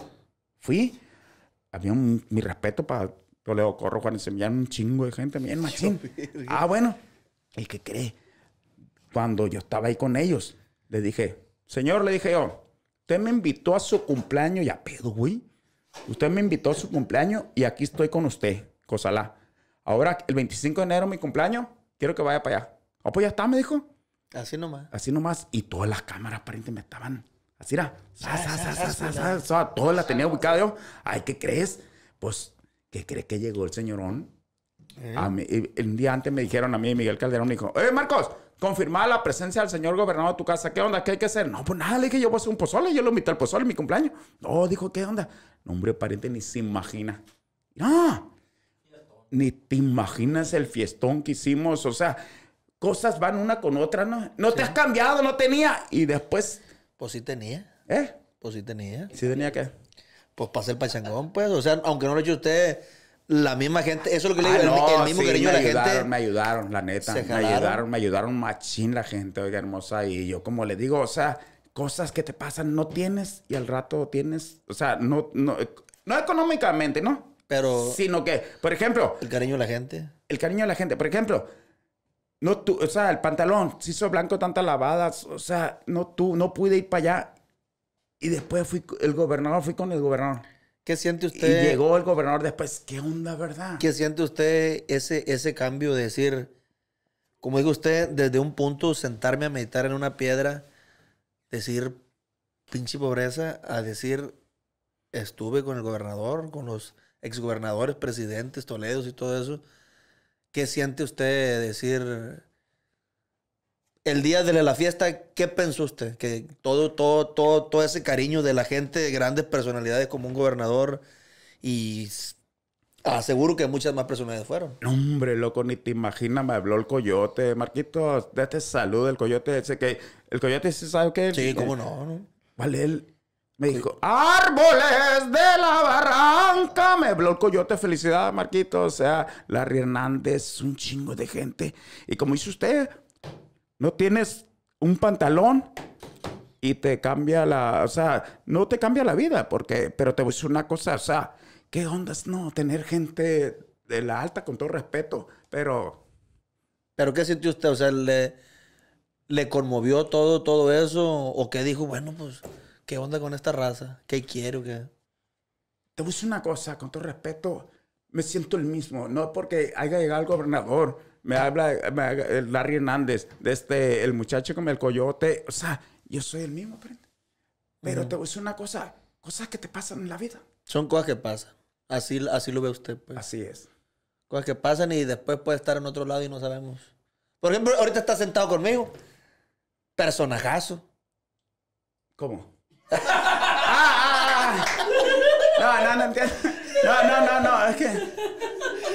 Fui. Había mi respeto para Toledo Corro, Juan Semillán, un chingo de gente, bien machín. ah, bueno. El que cree. Cuando yo estaba ahí con ellos, le dije, señor, le dije yo, usted me invitó a su cumpleaños, ya pedo, güey. Usted me invitó a su cumpleaños y aquí estoy con usted, Cosalá. Ahora, el 25 de enero, mi cumpleaños, quiero que vaya para allá. Ah, pues ya está, me dijo. Así nomás. Así nomás. Y todas las cámaras aparentemente estaban así, era. Todas las tenía ubicada yo. Ay, ¿qué crees? Pues, ¿qué crees que llegó el señorón? el eh. un día antes me dijeron a mí, Miguel Calderón, me dijo, ¡Eh, Marcos! confirmar la presencia del señor gobernador de tu casa. ¿Qué onda? ¿Qué hay que hacer? No, pues nada, le dije, yo voy a hacer un pozole. Yo lo invité al pozole en mi cumpleaños. No, dijo, ¿qué onda? No, hombre, pariente, ni se imagina. No, ni te imaginas el fiestón que hicimos. O sea, cosas van una con otra, ¿no? No te has cambiado, no tenía. Y después. Pues sí tenía. ¿Eh? Pues sí tenía. ¿Sí tenía qué? Pues para el pachangón, pues. O sea, aunque no lo haya usted, la misma gente, eso es lo que le ah, digo, el, mismo cariño de la gente. Me ayudaron, la neta. me ayudaron, me ayudaron machín la gente, oiga, hermosa. Y yo, como le digo, o sea, cosas que te pasan, no tienes y al rato tienes. O sea, no, no, no económicamente, ¿no? Pero. Sino que, por ejemplo. El cariño de la gente. El cariño de la gente. Por ejemplo, no tú, o sea, el pantalón se hizo blanco tantas lavadas, o sea, no tú, no pude ir para allá. Y después fui, el gobernador, fui con el gobernador. ¿Qué siente usted? Y llegó el gobernador después, ¿qué onda, verdad? ¿Qué siente usted ese, ese cambio de decir, como digo usted, desde un punto sentarme a meditar en una piedra, decir pinche pobreza, a decir estuve con el gobernador, con los exgobernadores, presidentes, Toledos y todo eso? ¿qué siente usted decir? El día de la fiesta, ¿qué pensó usted? Que todo, todo, todo, todo ese cariño de la gente, grandes personalidades como un gobernador y Aseguro que muchas más personalidades fueron. Hombre, loco, ni te imaginas, me habló el coyote. de este salud del coyote. Ese que, el coyote, ¿sabe qué? Sí, eh, cómo no. Vale, él me dijo, árboles de la barranca. Me habló yo coyote, felicidad, Marquito. O sea, Larry Hernández, un chingo de gente. Y como dice usted, no tienes un pantalón y te cambia la, o sea, no te cambia la vida, porque, pero te voy a decir una cosa, o sea, ¿qué es No, tener gente de la alta con todo respeto, pero... ¿Pero qué sintió usted? O sea, ¿le, le conmovió todo, todo eso? ¿O qué dijo? Bueno, pues... ¿Qué onda con esta raza? ¿Qué quiero? ¿Qué? Te voy a decir una cosa, con todo respeto, me siento el mismo. No porque haya llegado el gobernador, me habla Larry Hernández, de este, el muchacho con el coyote. O sea, yo soy el mismo, pero, pero te voy a decir una cosa, cosas que te pasan en la vida. Son cosas que pasan. Así, así lo ve usted. Pues. Así es. Cosas que pasan y después puede estar en otro lado y no sabemos. Por ejemplo, ahorita está sentado conmigo. Personajazo. ¿Cómo? ah, ah, ah. No, no, no entiendo. No, no, no, no, es que.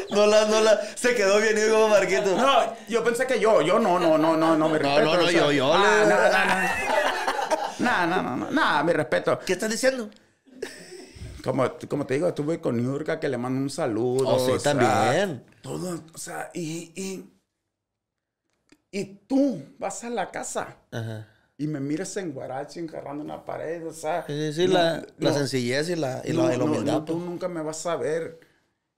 No la, no la. Se quedó bien y Marquito. No, yo pensé que yo, yo no, no, no, no, no, me respeto. No, no, no, yo, yo. No, no, no, no, no, mi respeto. ¿Qué estás diciendo? Como, como te digo, estuve con Yurka que le mando un saludo. Oh, sí, o sea, también. Todo, o sea, y, y, y tú vas a la casa. Ajá y me miras en guaracho encarrando en la pared, o sea. Sí, sí, la, sencillez y la, y la, tú pues. nunca me vas a ver.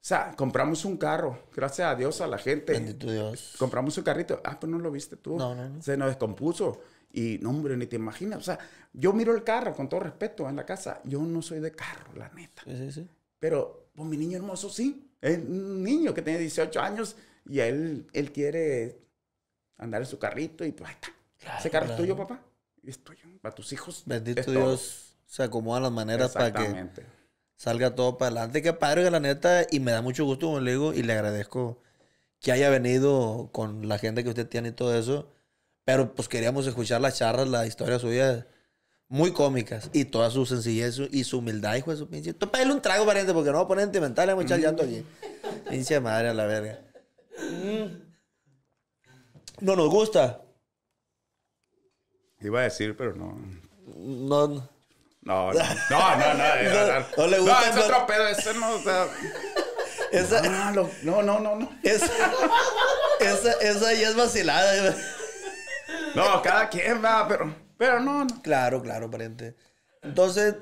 O sea, compramos un carro, gracias a Dios, a la gente. Bendito Dios. Compramos un carrito. Ah, pues no lo viste tú. No, no, no. Se nos descompuso. Y no, hombre, ni te imaginas. O sea, yo miro el carro, con todo respeto, en la casa. Yo no soy de carro, la neta. Sí, sí, sí. Pero, pues mi niño hermoso sí. Es un niño que tiene 18 años y él, él quiere andar en su carrito y pues ahí está. Ese carro es tuyo, papá. Y es tuyo. Para tus hijos. Bendito Dios. Se acomoda las maneras para que salga todo para adelante. que padre, la neta. Y me da mucho gusto, como le digo, y le agradezco que haya venido con la gente que usted tiene y todo eso. Pero pues queríamos escuchar las charlas, las historias suyas muy cómicas y toda su sencillez y su humildad, hijo de su pinche. Tú un trago, pariente, porque no oponente mental, sentimental a echar llanto allí. Mm. pinche madre a la verga. Mm. No nos gusta, Iba a decir, pero no. No. No, no, no, no. No, le gusta. No, es otro pedo, ese no. O sea, esa, no, no, no, no, Esa, esa, ya es vacilada. No, cada quien va, pero, pero no, Claro, claro, pariente. Entonces,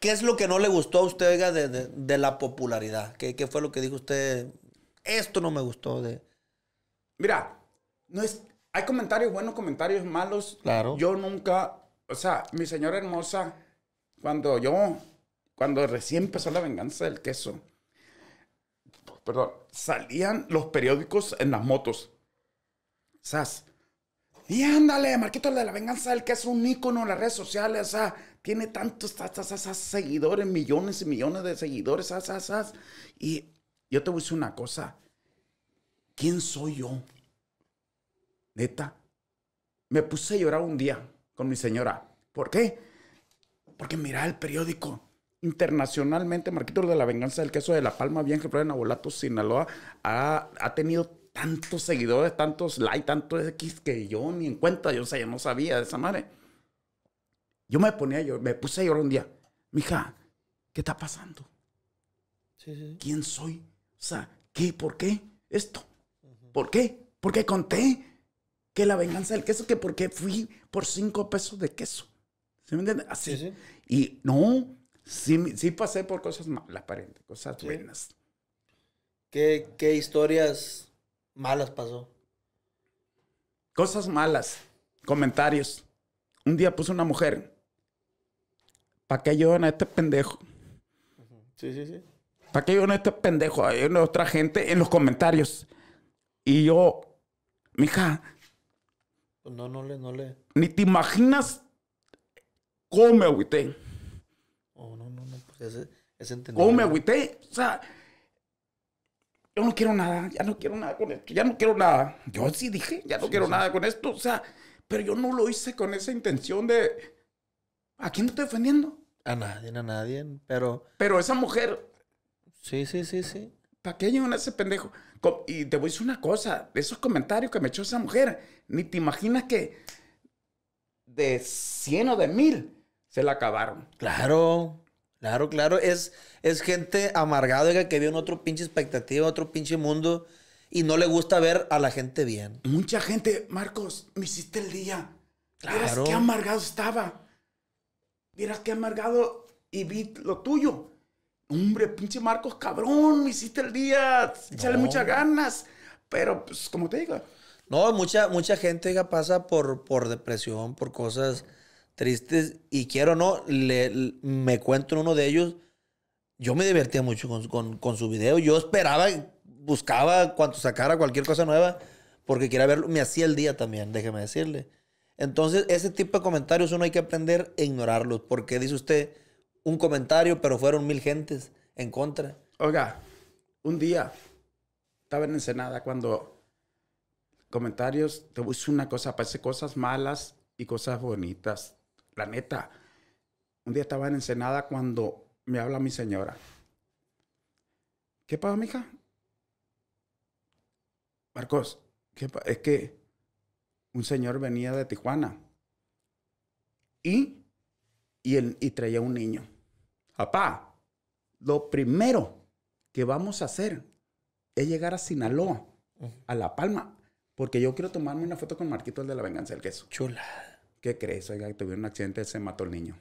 ¿qué es lo que no le gustó a usted, oiga, de, la popularidad? ¿Qué, ¿Qué, fue lo que dijo usted? Esto no me gustó de... Mira, no es hay comentarios buenos, comentarios malos. Claro. Yo nunca, o sea, mi señora hermosa, cuando yo, cuando recién empezó la venganza del queso, perdón, salían los periódicos en las motos. ¿sabes? Y ándale, Marquito, de la venganza del queso, un ícono en las redes sociales, o tiene tantos sas, seguidores, millones y millones de seguidores, asas, Y yo te voy a decir una cosa. ¿Quién soy yo? Neta. Me puse a llorar un día con mi señora. ¿Por qué? Porque mira el periódico internacionalmente, Marquitos de la Venganza del Queso de La Palma, bien que en Abolato, Sinaloa, ha, tenido tantos seguidores, tantos likes, tantos X que yo ni en cuenta, yo, no sabía de esa madre. Yo me ponía, llorar me puse a llorar un día. Mija, ¿qué está pasando? ¿Quién soy? O sea, ¿qué? ¿Por qué? Esto. ¿Por qué? ¿Por qué conté? que la venganza del queso, que porque fui por cinco pesos de queso. ¿Sí me entiendes? Así. Y no, sí, sí pasé por cosas malas, aparente, cosas buenas. ¿Qué, historias malas pasó? Cosas malas, comentarios. Un día puso una mujer, ¿para qué ayudan a este pendejo? Sí, sí, sí. ¿Para qué yo a este pendejo? Hay otra gente en los comentarios. Y yo, mija, no, no le, no le. Ni te imaginas cómo me agüité. Oh, no, no, no. Pues es, ¿Cómo me agüité? O sea, yo no quiero nada, ya no quiero nada con esto, ya no quiero nada. Yo sí dije, ya no quiero nada con esto. O sea, pero yo no lo hice con esa intención de. ¿A quién te estoy defendiendo? A nadie, a nadie, pero. Pero esa mujer. Sí, sí, sí, sí. ¿para ese pendejo? Y te voy a decir una cosa, esos comentarios que me echó esa mujer, ni te imaginas que de 100 o de mil se la acabaron. Claro, claro, claro. Es, es gente amargada que vio en otro pinche expectativa, otro pinche mundo y no le gusta ver a la gente bien. Mucha gente, Marcos, me hiciste el día. Claro. Vieras qué amargado estaba. Vieras qué amargado y vi lo tuyo. Hombre, pinche Marcos, cabrón, me hiciste el día, échale muchas ganas. Pero, pues, como te digo. No, mucha, mucha gente ya pasa por, por depresión, por cosas tristes. Y quiero no, le, me cuento uno de ellos. Yo me divertía mucho con, con, con su video. Yo esperaba, buscaba cuando sacara cualquier cosa nueva, porque quería verlo. Me hacía el día también, déjeme decirle. Entonces, ese tipo de comentarios uno hay que aprender a ignorarlos. Porque dice usted, un comentario, pero fueron mil gentes en contra. Oiga, un día estaba en Ensenada cuando comentarios, te voy una cosa, parece cosas malas y cosas bonitas. La neta, un día estaba en Ensenada cuando me habla mi señora. ¿Qué pasa, mija? Marcos, es que un señor venía de Tijuana y, y traía un niño. Papá, lo primero que vamos a hacer es llegar a Sinaloa, a La Palma, porque yo quiero tomarme una foto con Marquito, el de la venganza del queso. Chula. ¿Qué crees? Oiga, tuvieron un accidente, se mató el niño.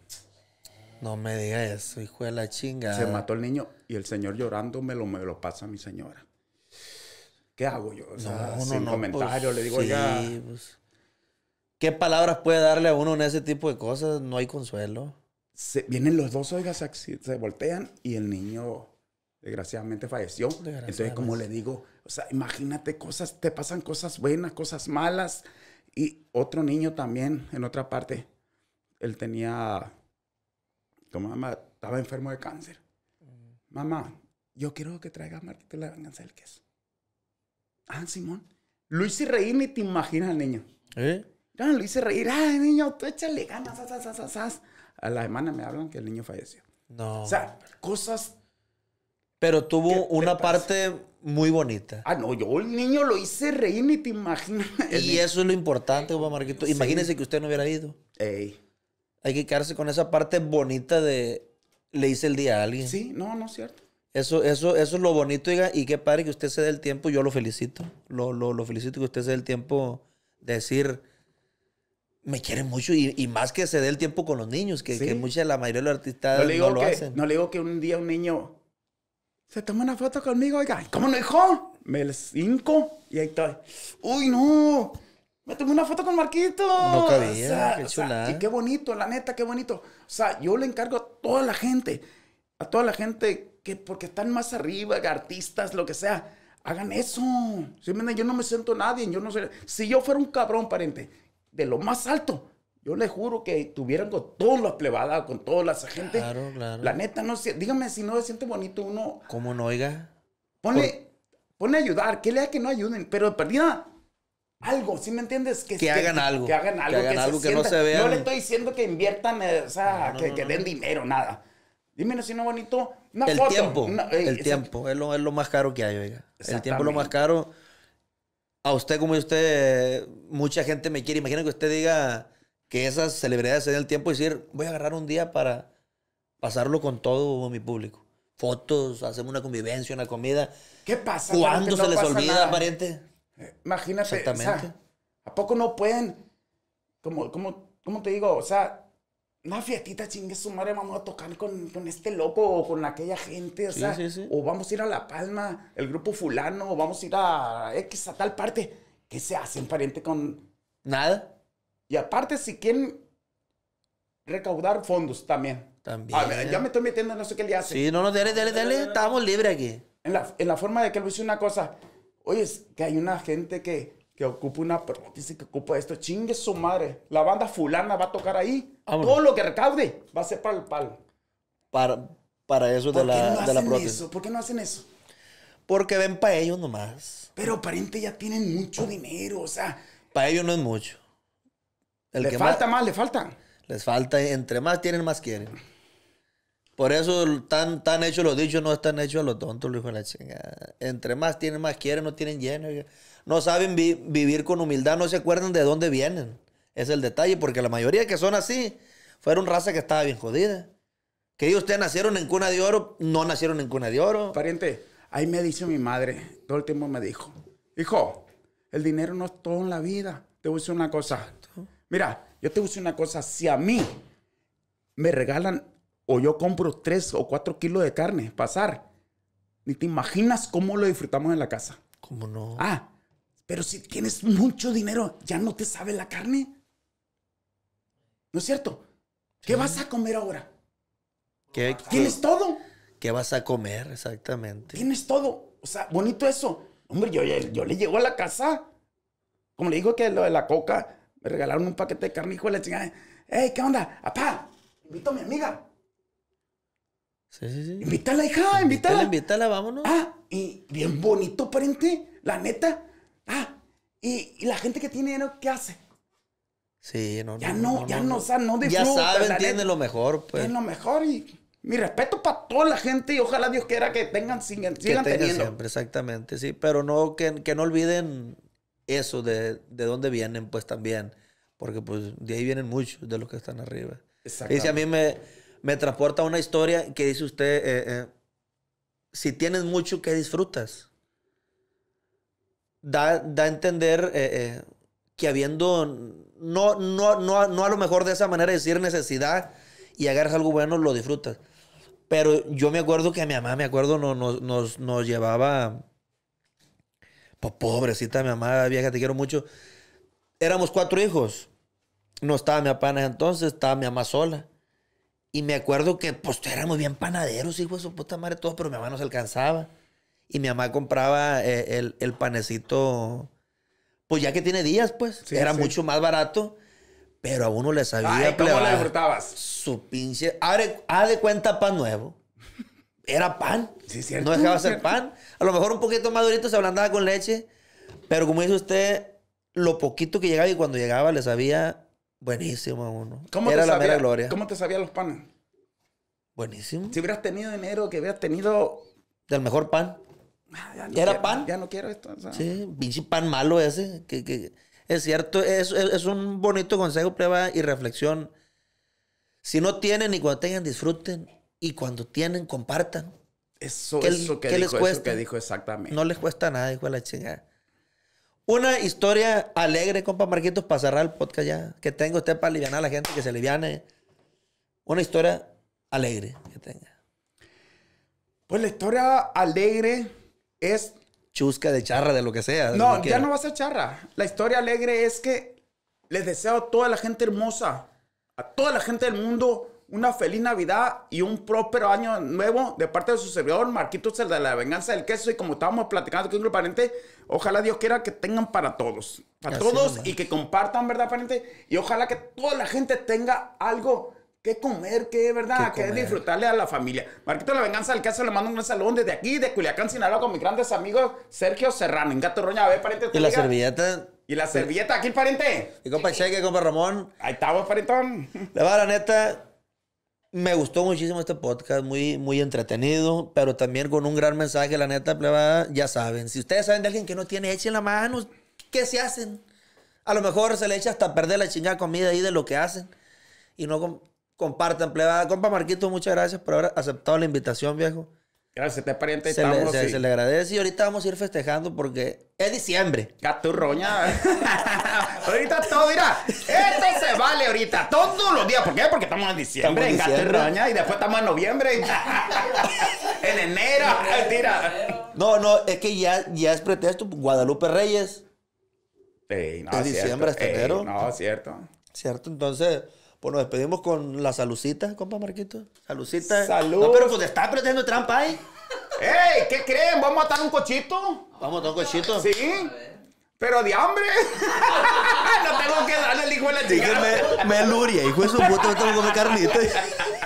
No me digas eso, hijo de la chinga. Se mató el niño y el señor llorando me lo, me lo pasa a mi señora. ¿Qué hago yo? O sin comentario, le pues, digo, sí, pues, ¿Qué palabras puede darle a uno en ese tipo de cosas? No hay consuelo vienen los dos, oiga, se, voltean y el niño desgraciadamente falleció. Entonces, como le digo, o sea, imagínate cosas, te pasan cosas buenas, cosas malas. Y otro niño también, en otra parte, él tenía, tu mamá, estaba enfermo de cáncer. Mm. Mamá, yo quiero que traigas a Marquito la venganza del queso. Ah, Simón. Luis hice reír, ni te imaginas al niño. ¿Eh? No, lo hice reír. Ay, niño, tú échale ganas, asas asas a la semana me hablan que el niño falleció. No. O sea, cosas. Pero tuvo una parte muy bonita. Ah, no, yo el niño lo hice reír, ni te imaginas. Y eso es lo importante, Juan Marquito. Imagínese que usted no hubiera ido. Ey. Hay que quedarse con esa parte bonita de le hice el día a alguien. Sí, no, no es cierto. Eso, eso, eso es lo bonito, y qué padre que usted se dé el tiempo, yo lo felicito. Lo, lo felicito que usted se dé el tiempo de decir me quieren mucho y, y, más que se dé el tiempo con los niños, que, que mucha, la mayoría de los artistas no, le digo lo que, hacen. No le digo que un día un niño se toma una foto conmigo, oiga, ¿cómo no, hijo? Me les cinco y ahí estoy. ¡Uy, no! Me tomé una foto con Marquito. No cabía, qué y qué bonito, la neta, qué bonito. O sea, yo le encargo a toda la gente, a toda la gente que porque están más arriba, artistas, lo que sea, hagan eso. yo no me siento nadie, yo no sé. Si yo fuera un cabrón, parente, de lo más alto. Yo le juro que tuvieran con todas las plebadas, con todas las agentes. Claro, claro. La neta, no sé. Dígame si no se siente bonito uno. ¿Cómo no, oiga? Pone, pone a ayudar. Que lea que no ayuden, pero perdida algo, ¿sí me entiendes? Que, hagan algo. Que hagan algo. Que, hagan algo se no se vea. No le estoy diciendo que inviertan, eh, o sea, que, den dinero, nada. Dime si no bonito. el tiempo. Eh, el tiempo es lo, es lo más caro que hay, oiga. El tiempo es lo más caro a usted como usted, mucha gente me quiere. Imagina que usted diga que esas celebridades se den el tiempo y decir, voy a agarrar un día para pasarlo con todo mi público. Fotos, hacemos una convivencia, una comida. ¿Qué pasa? ¿Cuándo se les olvida, aparente? Eh, imagínate. Exactamente. ¿A poco no pueden? Como, ¿Cómo te digo? O sea, una fiatita chingue su madre, vamos a tocar con, este loco o con aquella gente, o vamos a ir a La Palma, el grupo fulano, o vamos a ir a X, a tal parte. ¿Qué se hacen, pariente, con...? Nada. Y aparte, si quieren recaudar fondos también. También. A ver, ya me estoy metiendo no sé qué le hace. Sí, no, no, dale, dale, dale, estamos libres aquí. En la, en la forma de que lo hice una cosa, oye, es que hay una gente que que ocupa una prótesis, que ocupa esto, chingue su madre. La banda fulana va a tocar ahí. Todo lo que recaude va a ser para el palo. Para, para eso de la, prótesis. ¿Por qué no hacen eso? Porque ven para ellos nomás. Pero aparente ya tienen mucho dinero, o sea. Para ellos no es mucho. El falta más, le falta. Les falta, entre más tienen, más quieren. Por eso tan, tan hechos los dichos no están hechos los tontos, los de la chingada. Entre más tienen, más quieren, no tienen lleno. No saben vivir con humildad, no se acuerdan de dónde vienen. Es el detalle, porque la mayoría que son así fueron raza que estaba bien jodida. Que ellos ustedes nacieron en cuna de oro, no nacieron en cuna de oro. Pariente, ahí me dice mi madre, todo el tiempo me dijo, hijo, el dinero no es todo en la vida. Te voy a decir una cosa. Mira, yo te voy a decir una cosa. Si a mí me regalan o yo compro tres o cuatro kilos de carne, pasar. Ni te imaginas cómo lo disfrutamos en la casa. ¿Cómo no? Ah, pero si tienes mucho dinero, ¿ya no te sabe la carne? ¿No es cierto? ¿Qué vas a comer ahora? ¿Qué, tienes todo? ¿Qué vas a comer exactamente? Tienes todo. O sea, bonito eso. Hombre, yo, le llego a la casa. Como le digo que lo de la coca, me regalaron un paquete de carne, hijo de la chingada. ¡Ey, qué onda! ¡Apá! Invito a mi amiga. Sí, sí, Invítala, hija, invítala. Invítala, vámonos. Ah, y bien bonito, parente la neta. Ah, y, la gente que tiene ¿qué hace? Sí, no, ya no, ya no, no, o sea, no disfruta. Ya saben, tienen lo mejor, pues. Tienen lo mejor y mi respeto para toda la gente y ojalá Dios quiera que tengan, sigan, que teniendo. siempre, exactamente, sí. Pero no, que, no olviden eso de, de dónde vienen, pues, también. Porque, pues, de ahí vienen muchos de los que están arriba. Exactamente. Y si a mí me me transporta a una historia que dice usted, eh, eh, si tienes mucho, ¿qué disfrutas? Da, a entender eh, que habiendo, no, no, no, a lo mejor de esa manera decir necesidad y agarras algo bueno, lo disfrutas. Pero yo me acuerdo que mi mamá, me acuerdo, no nos, llevaba... Pues, pobrecita mi mamá, vieja, te quiero mucho. Éramos cuatro hijos. No estaba mi papá entonces, estaba mi mamá sola. Y me acuerdo que, pues, éramos bien panaderos, hijo de su puta madre, todo, pero mi mamá no se alcanzaba. Y mi mamá compraba eh, el, panecito, pues ya que tiene días, pues. era mucho más barato, pero a uno le sabía. Ay, ¿Cómo la disfrutabas? Su pinche. Abre, haz de cuenta pan nuevo. Era pan. Sí, cierto. No dejaba ser pan. A lo mejor un poquito más durito se ablandaba con leche, pero como dice usted, lo poquito que llegaba y cuando llegaba le sabía Buenísimo uno. ¿Cómo te ¿Cómo te sabían los panes? Buenísimo. Si hubieras tenido dinero, que hubieras tenido... Del mejor pan. Ah, ya Era pan. Ya no quiero esto. Sí, pinche pan malo ese. Que, es cierto, es, es, un bonito consejo, prueba y reflexión. Si no tienen y cuando tengan, disfruten. Y cuando tienen, compartan. Eso, es. lo que, dijo, les que dijo exactamente. No les cuesta nada, dijo la chingada. Una historia alegre, compa Marquitos, para cerrar el podcast ya. Que tenga usted para aliviar a la gente, que se aliviane. Una historia alegre que tenga. Pues la historia alegre es. Chusca de charra, de lo que sea. No, ya no va a ser charra. La historia alegre es que les deseo a toda la gente hermosa, a toda la gente del mundo, una feliz Navidad y un próspero año nuevo de parte de su servidor, Marquitos, el de la venganza del queso. Y como estábamos platicando con el pariente, ojalá Dios quiera que tengan para todos, para todos y que compartan, ¿verdad, pariente? Y ojalá que toda la gente tenga algo que comer, que verdad, que disfrutarle a la familia. Marquito La Venganza del queso. le mando un gran salón desde aquí, de Culiacán, Sinaloa, con mis grandes amigos Sergio Serrano, en Gato Roña, a ver, pariente. ¿Y la servilleta? ¿Y la servilleta aquí, pariente? Y compa Cheque, compa Ramón. Ahí estamos, parentón. Me gustó muchísimo este podcast, muy, muy entretenido, pero también con un gran mensaje, la neta, plebada, ya saben. Si ustedes saben de alguien que no tiene, en la mano, ¿qué se hacen? A lo mejor se le echa hasta perder la chingada comida ahí de lo que hacen. Y no compartan, plebada. Compa Marquito, muchas gracias por haber aceptado la invitación, viejo. Gracias, te este Se, le, se, se le agradece y ahorita vamos a ir festejando porque es diciembre. Caturroña. ahorita todo, mira, esto se vale ahorita, todos los días. ¿Por qué? Porque estamos en diciembre, en y después estamos en noviembre, en enero. Mira. No, no, es que ya, ya es pretexto. Guadalupe Reyes. De diciembre, hasta enero. No, cierto. Cierto, entonces pues nos despedimos con la salucita, compa Marquito. Salucita. Salud. No, pero pues está protegiendo trampa ahí. ¿eh? ¡Ey! ¿Qué creen? ¿Vamos a matar un cochito? ¿Vamos a matar un cochito? Sí. Pero de hambre. no tengo que darle el hijo de la chica. me, me luria, hijo de su puta, no tengo que comer carnita.